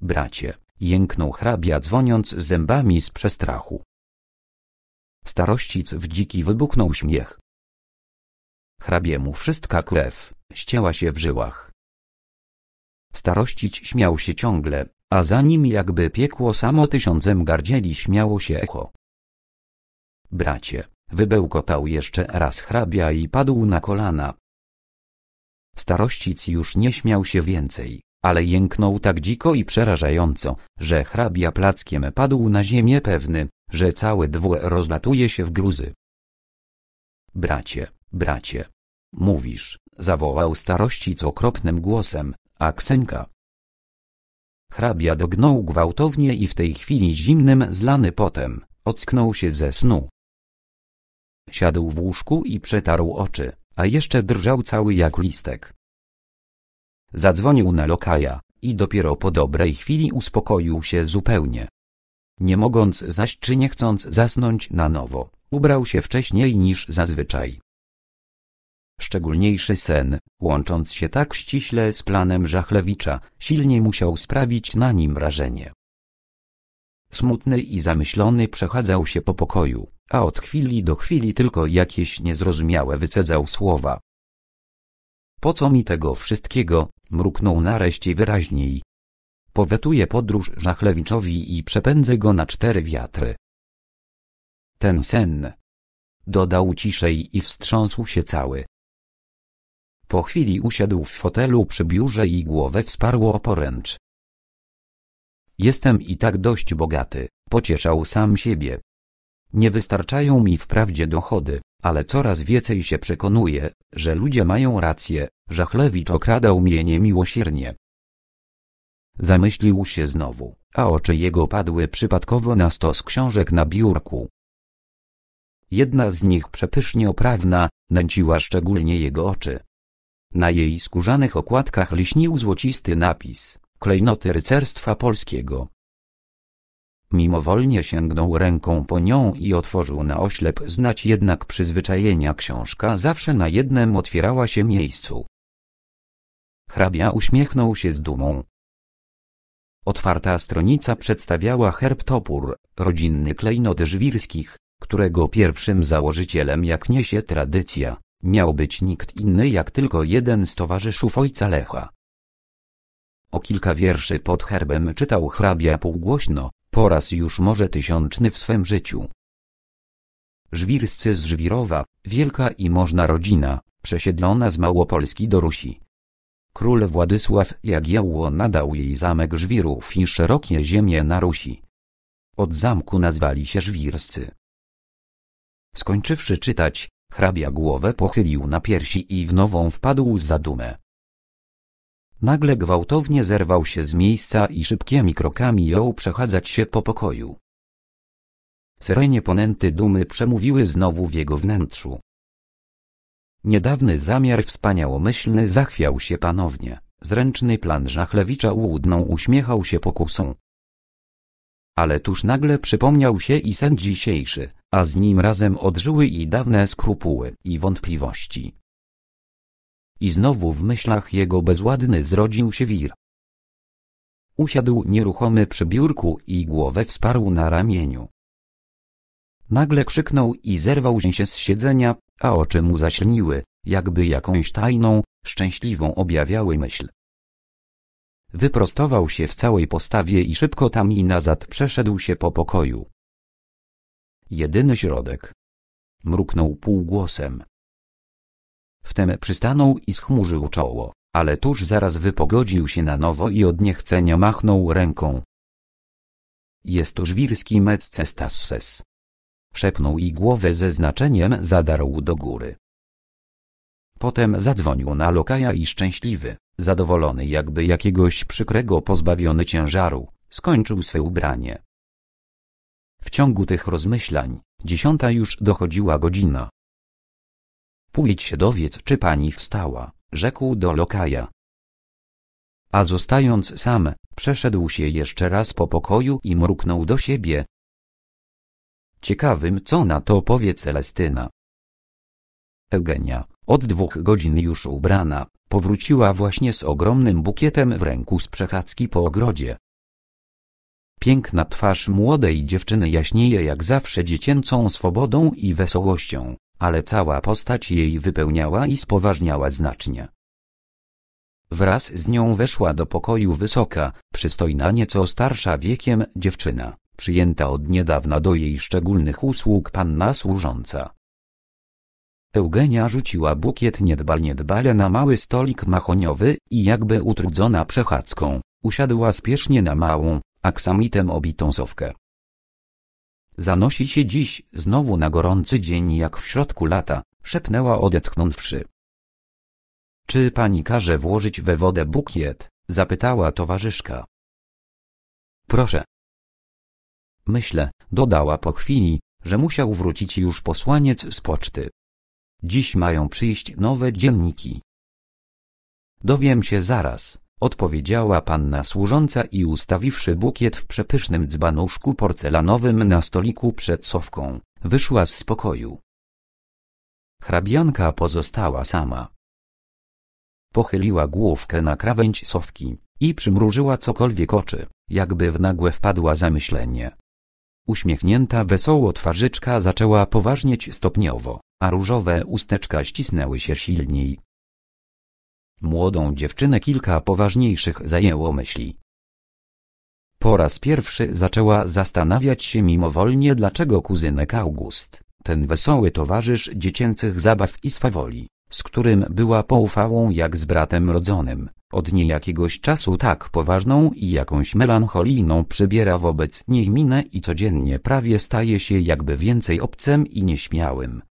Bracie, jęknął hrabia dzwoniąc zębami z przestrachu. Starościc w dziki wybuchnął śmiech. Hrabiemu wszystka krew, ścięła się w żyłach. Starościć śmiał się ciągle, a za nim jakby piekło samo tysiącem gardzieli śmiało się echo. Bracie, wybełkotał jeszcze raz hrabia i padł na kolana. Starościc już nie śmiał się więcej, ale jęknął tak dziko i przerażająco, że hrabia plackiem padł na ziemię pewny, że cały dwór rozlatuje się w gruzy. Bracie, bracie, mówisz, zawołał starościc okropnym głosem, a Ksenka. Hrabia dognął gwałtownie i w tej chwili zimnym zlany potem, ocknął się ze snu. Siadł w łóżku i przetarł oczy, a jeszcze drżał cały jak listek. Zadzwonił na lokaja i dopiero po dobrej chwili uspokoił się zupełnie. Nie mogąc zaś czy nie chcąc zasnąć na nowo, ubrał się wcześniej niż zazwyczaj, Szczególniejszy sen, łącząc się tak ściśle z planem Żachlewicza, silnie musiał sprawić na nim wrażenie. Smutny i zamyślony przechadzał się po pokoju, a od chwili do chwili tylko jakieś niezrozumiałe wycedzał słowa. Po co mi tego wszystkiego, mruknął nareszcie wyraźniej. Powetuję podróż Żachlewiczowi i przepędzę go na cztery wiatry. Ten sen. Dodał ciszej i wstrząsł się cały. Po chwili usiadł w fotelu przy biurze i głowę wsparło o poręcz. Jestem i tak dość bogaty, pocieszał sam siebie. Nie wystarczają mi wprawdzie dochody, ale coraz więcej się przekonuję, że ludzie mają rację, że Chlewicz okradał mnie niemiłosiernie. Zamyślił się znowu, a oczy jego padły przypadkowo na stos książek na biurku. Jedna z nich przepysznie oprawna, nęciła szczególnie jego oczy. Na jej skórzanych okładkach liśnił złocisty napis, klejnoty rycerstwa polskiego. Mimowolnie sięgnął ręką po nią i otworzył na oślep znać jednak przyzwyczajenia książka zawsze na jednym otwierała się miejscu. Hrabia uśmiechnął się z dumą. Otwarta stronica przedstawiała herb topór, rodzinny klejnot żwirskich, którego pierwszym założycielem jak niesie tradycja miał być nikt inny jak tylko jeden z towarzyszów ojca Lecha. O kilka wierszy pod herbem czytał hrabia półgłośno, po raz już może tysiączny w swym życiu. Żwirscy z Żwirowa, wielka i można rodzina, przesiedlona z Małopolski do Rusi. Król Władysław Jagiełło nadał jej zamek Żwirów i szerokie ziemie na Rusi. Od zamku nazwali się Żwirscy. Skończywszy czytać, Hrabia głowę pochylił na piersi i w nową wpadł z zadumę. Nagle gwałtownie zerwał się z miejsca i szybkimi krokami jął przechadzać się po pokoju. Serenie ponęty dumy przemówiły znowu w jego wnętrzu. Niedawny zamiar wspaniałomyślny zachwiał się panownie. Zręczny plan Żachlewicza łudną uśmiechał się pokusą. Ale tuż nagle przypomniał się i sen dzisiejszy, a z nim razem odżyły i dawne skrupuły i wątpliwości. I znowu w myślach jego bezładny zrodził się wir. Usiadł nieruchomy przy biurku i głowę wsparł na ramieniu. Nagle krzyknął i zerwał się z siedzenia, a oczy mu zaślniły, jakby jakąś tajną, szczęśliwą objawiały myśl. Wyprostował się w całej postawie i szybko tam i nazad przeszedł się po pokoju. Jedyny środek. Mruknął półgłosem. Wtem przystanął i schmurzył czoło, ale tuż zaraz wypogodził się na nowo i od niechcenia machnął ręką. Jest to żwirski metcestasses. Szepnął i głowę ze znaczeniem zadarł do góry. Potem zadzwonił na lokaja i szczęśliwy, zadowolony jakby jakiegoś przykrego pozbawiony ciężaru, skończył swe ubranie. W ciągu tych rozmyślań, dziesiąta już dochodziła godzina. Pójdź się dowiedz, czy pani wstała, rzekł do lokaja. A zostając sam, przeszedł się jeszcze raz po pokoju i mruknął do siebie. Ciekawym co na to powie Celestyna. Eugenia, od dwóch godzin już ubrana, powróciła właśnie z ogromnym bukietem w ręku z przechadzki po ogrodzie. Piękna twarz młodej dziewczyny jaśnieje jak zawsze dziecięcą swobodą i wesołością, ale cała postać jej wypełniała i spoważniała znacznie. Wraz z nią weszła do pokoju wysoka, przystojna nieco starsza wiekiem dziewczyna, przyjęta od niedawna do jej szczególnych usług panna służąca. Eugenia rzuciła bukiet niedbal-niedbale na mały stolik mahoniowy i jakby utrudzona przechadzką, usiadła spiesznie na małą, aksamitem obitą sowkę. Zanosi się dziś znowu na gorący dzień jak w środku lata, szepnęła odetchnąwszy. Czy pani każe włożyć we wodę bukiet? zapytała towarzyszka. Proszę. Myślę, dodała po chwili, że musiał wrócić już posłaniec z poczty. Dziś mają przyjść nowe dzienniki. Dowiem się zaraz, odpowiedziała panna służąca i ustawiwszy bukiet w przepysznym dzbanuszku porcelanowym na stoliku przed sowką, wyszła z pokoju. Hrabianka pozostała sama. Pochyliła główkę na krawędź sowki i przymrużyła cokolwiek oczy, jakby w nagłe wpadła zamyślenie. Uśmiechnięta wesoło twarzyczka zaczęła poważnieć stopniowo a różowe usteczka ścisnęły się silniej. Młodą dziewczynę kilka poważniejszych zajęło myśli. Po raz pierwszy zaczęła zastanawiać się mimowolnie dlaczego kuzynek August, ten wesoły towarzysz dziecięcych zabaw i swawoli, z którym była poufałą jak z bratem rodzonym, od niejakiegoś czasu tak poważną i jakąś melancholijną przybiera wobec niej minę i codziennie prawie staje się jakby więcej obcym i nieśmiałym,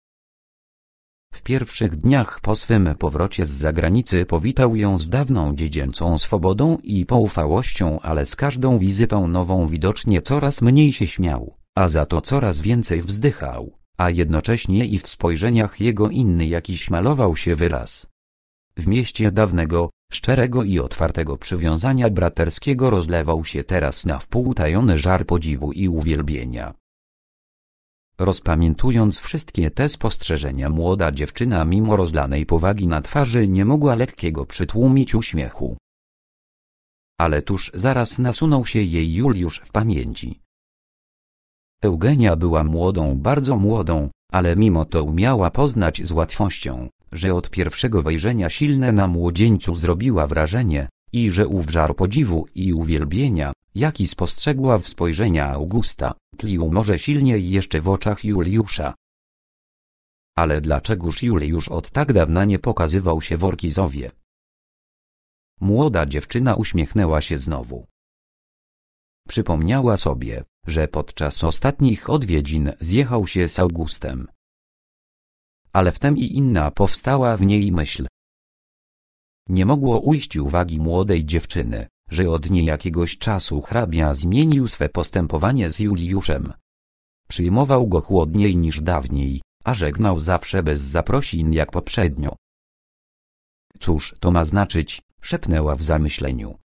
w pierwszych dniach po swym powrocie z zagranicy powitał ją z dawną dziecięcą swobodą i poufałością, ale z każdą wizytą nową widocznie coraz mniej się śmiał, a za to coraz więcej wzdychał, a jednocześnie i w spojrzeniach jego inny jakiś malował się wyraz. W mieście dawnego, szczerego i otwartego przywiązania braterskiego rozlewał się teraz na wpół tajony żar podziwu i uwielbienia. Rozpamiętując wszystkie te spostrzeżenia młoda dziewczyna mimo rozlanej powagi na twarzy nie mogła lekkiego przytłumić uśmiechu. Ale tuż zaraz nasunął się jej Juliusz w pamięci. Eugenia była młodą, bardzo młodą, ale mimo to umiała poznać z łatwością, że od pierwszego wejrzenia silne na młodzieńcu zrobiła wrażenie i że ów żar podziwu i uwielbienia, jaki spostrzegła w spojrzenia Augusta, tlił może silniej jeszcze w oczach Juliusza. Ale dlaczegoż Juliusz od tak dawna nie pokazywał się Workizowie? Młoda dziewczyna uśmiechnęła się znowu. Przypomniała sobie, że podczas ostatnich odwiedzin zjechał się z Augustem. Ale wtem i inna powstała w niej myśl. Nie mogło ujść uwagi młodej dziewczyny, że od niejakiegoś czasu hrabia zmienił swe postępowanie z Juliuszem. Przyjmował go chłodniej niż dawniej, a żegnał zawsze bez zaprosin jak poprzednio. Cóż to ma znaczyć, szepnęła w zamyśleniu.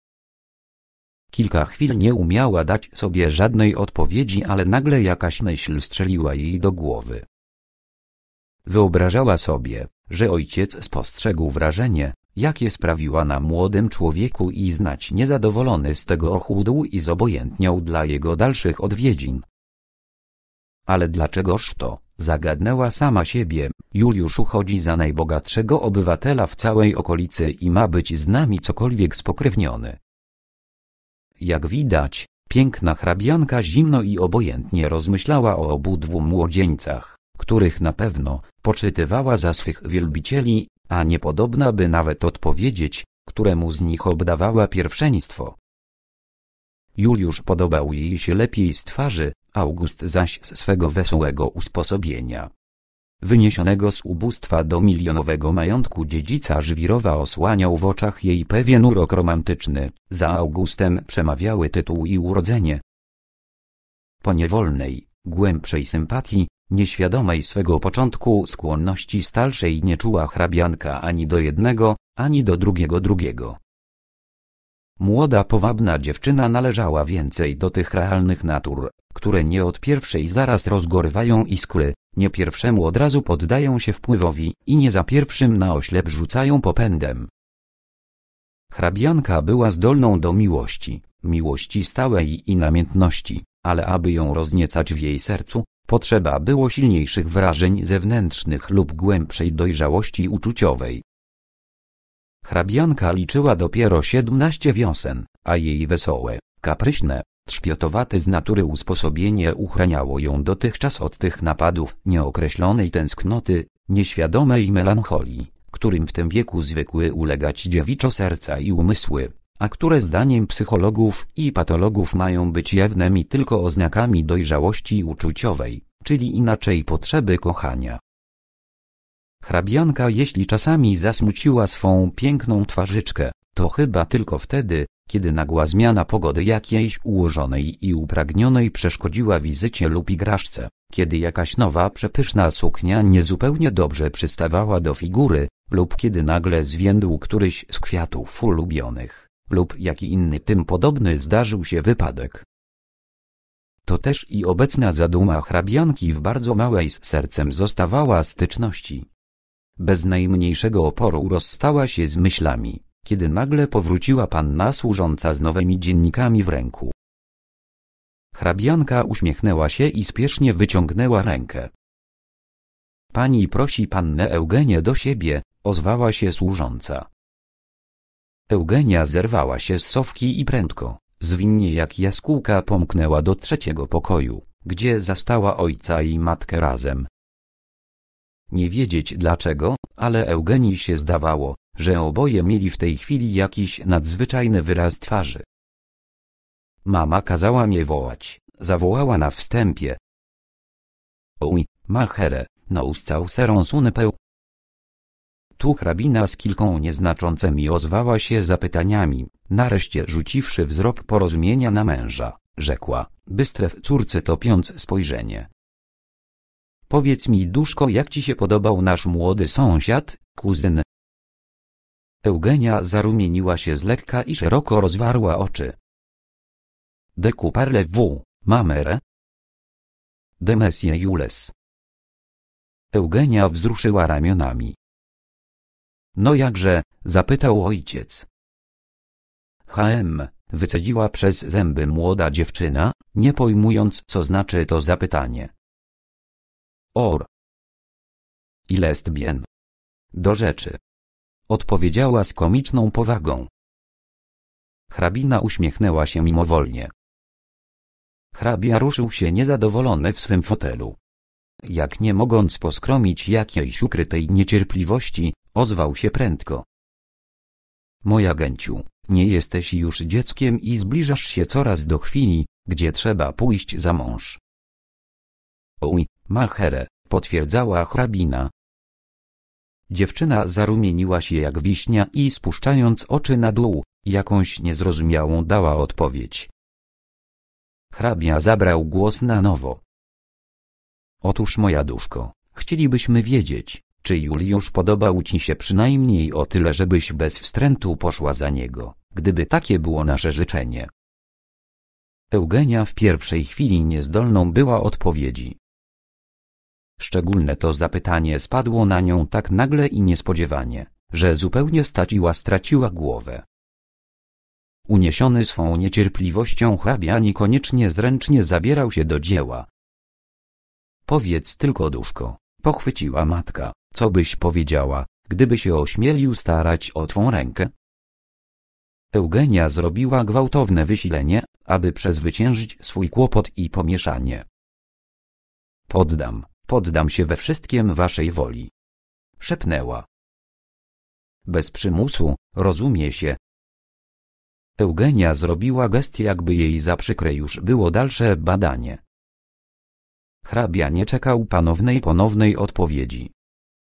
Kilka chwil nie umiała dać sobie żadnej odpowiedzi, ale nagle jakaś myśl strzeliła jej do głowy. Wyobrażała sobie, że ojciec spostrzegł wrażenie, jakie sprawiła na młodym człowieku i znać niezadowolony z tego ochudł i zobojętniał dla jego dalszych odwiedzin. Ale dlaczegoż to, zagadnęła sama siebie, Juliusz uchodzi za najbogatszego obywatela w całej okolicy i ma być z nami cokolwiek spokrewniony. Jak widać, piękna hrabianka zimno i obojętnie rozmyślała o obudwu młodzieńcach, których na pewno poczytywała za swych wielbicieli a niepodobna by nawet odpowiedzieć, któremu z nich obdawała pierwszeństwo. Juliusz podobał jej się lepiej z twarzy, August zaś z swego wesołego usposobienia. Wyniesionego z ubóstwa do milionowego majątku dziedzica Żwirowa osłaniał w oczach jej pewien urok romantyczny, za Augustem przemawiały tytuł i urodzenie. Po niewolnej, głębszej sympatii, Nieświadomej swego początku skłonności stalszej nie czuła hrabianka ani do jednego, ani do drugiego drugiego. Młoda powabna dziewczyna należała więcej do tych realnych natur, które nie od pierwszej zaraz rozgorywają iskry, nie pierwszemu od razu poddają się wpływowi i nie za pierwszym na oślep rzucają popędem. Hrabianka była zdolną do miłości, miłości stałej i namiętności, ale aby ją rozniecać w jej sercu, Potrzeba było silniejszych wrażeń zewnętrznych lub głębszej dojrzałości uczuciowej. Hrabianka liczyła dopiero siedmnaście wiosen, a jej wesołe, kapryśne, trzpiotowate z natury usposobienie uchraniało ją dotychczas od tych napadów nieokreślonej tęsknoty, nieświadomej melancholii, którym w tym wieku zwykły ulegać dziewiczo serca i umysły a które zdaniem psychologów i patologów mają być jawnymi tylko oznakami dojrzałości uczuciowej, czyli inaczej potrzeby kochania. Hrabianka jeśli czasami zasmuciła swą piękną twarzyczkę, to chyba tylko wtedy, kiedy nagła zmiana pogody jakiejś ułożonej i upragnionej przeszkodziła wizycie lub igraszce, kiedy jakaś nowa przepyszna suknia niezupełnie dobrze przystawała do figury, lub kiedy nagle zwiędł któryś z kwiatów ulubionych lub jaki inny tym podobny zdarzył się wypadek. To też i obecna zaduma hrabianki w bardzo małej z sercem zostawała styczności. Bez najmniejszego oporu rozstała się z myślami, kiedy nagle powróciła panna służąca z nowymi dziennikami w ręku. Hrabianka uśmiechnęła się i spiesznie wyciągnęła rękę. Pani prosi pannę Eugenię do siebie, ozwała się służąca. Eugenia zerwała się z sowki i prędko, zwinnie jak jaskółka pomknęła do trzeciego pokoju, gdzie zastała ojca i matkę razem. Nie wiedzieć dlaczego, ale Eugenii się zdawało, że oboje mieli w tej chwili jakiś nadzwyczajny wyraz twarzy. Mama kazała mnie wołać, zawołała na wstępie. Oj, machere, no ustał serą sunę tu hrabina z kilką nieznaczącymi ozwała się zapytaniami, nareszcie rzuciwszy wzrok porozumienia na męża, rzekła, bystrew córce topiąc spojrzenie. Powiedz mi duszko jak ci się podobał nasz młody sąsiad, kuzyn? Eugenia zarumieniła się z lekka i szeroko rozwarła oczy. De couparle vous, mamere? De messie Jules. Eugenia wzruszyła ramionami. No jakże? zapytał ojciec. HM, wycedziła przez zęby młoda dziewczyna, nie pojmując co znaczy to zapytanie. Or. Ile jest bien? Do rzeczy. Odpowiedziała z komiczną powagą. Hrabina uśmiechnęła się mimowolnie. Hrabia ruszył się niezadowolony w swym fotelu. Jak nie mogąc poskromić jakiejś ukrytej niecierpliwości, Ozwał się prędko. Moja gęciu, nie jesteś już dzieckiem i zbliżasz się coraz do chwili, gdzie trzeba pójść za mąż. Oj, machere, potwierdzała hrabina. Dziewczyna zarumieniła się jak wiśnia i spuszczając oczy na dół, jakąś niezrozumiałą dała odpowiedź. Hrabia zabrał głos na nowo. Otóż moja duszko, chcielibyśmy wiedzieć, czy Juliusz podobał ci się przynajmniej o tyle, żebyś bez wstrętu poszła za niego, gdyby takie było nasze życzenie? Eugenia w pierwszej chwili niezdolną była odpowiedzi. Szczególne to zapytanie spadło na nią tak nagle i niespodziewanie, że zupełnie staciła straciła głowę. Uniesiony swą niecierpliwością hrabia niekoniecznie zręcznie zabierał się do dzieła. Powiedz tylko duszko, pochwyciła matka, co byś powiedziała, gdyby się ośmielił starać o twą rękę? Eugenia zrobiła gwałtowne wysilenie, aby przezwyciężyć swój kłopot i pomieszanie. Poddam, poddam się we wszystkim waszej woli. Szepnęła. Bez przymusu, rozumie się. Eugenia zrobiła gest jakby jej przykre już było dalsze badanie. Hrabia nie czekał panownej ponownej odpowiedzi.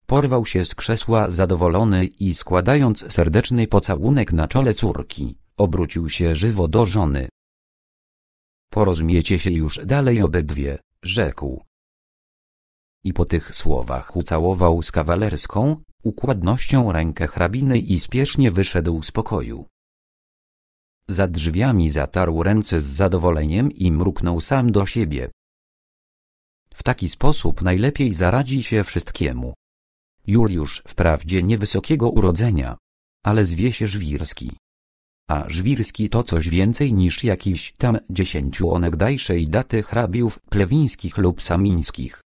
Porwał się z krzesła zadowolony i składając serdeczny pocałunek na czole córki, obrócił się żywo do żony. Porozumiecie się już dalej obydwie, rzekł. I po tych słowach ucałował z kawalerską, układnością rękę hrabiny i spiesznie wyszedł z pokoju. Za drzwiami zatarł ręce z zadowoleniem i mruknął sam do siebie. W taki sposób najlepiej zaradzi się wszystkiemu. Juliusz wprawdzie niewysokiego urodzenia, ale zwie się Żwirski. A Żwirski to coś więcej niż jakiś tam dziesięciu onegdajszej daty hrabiów plewińskich lub samińskich.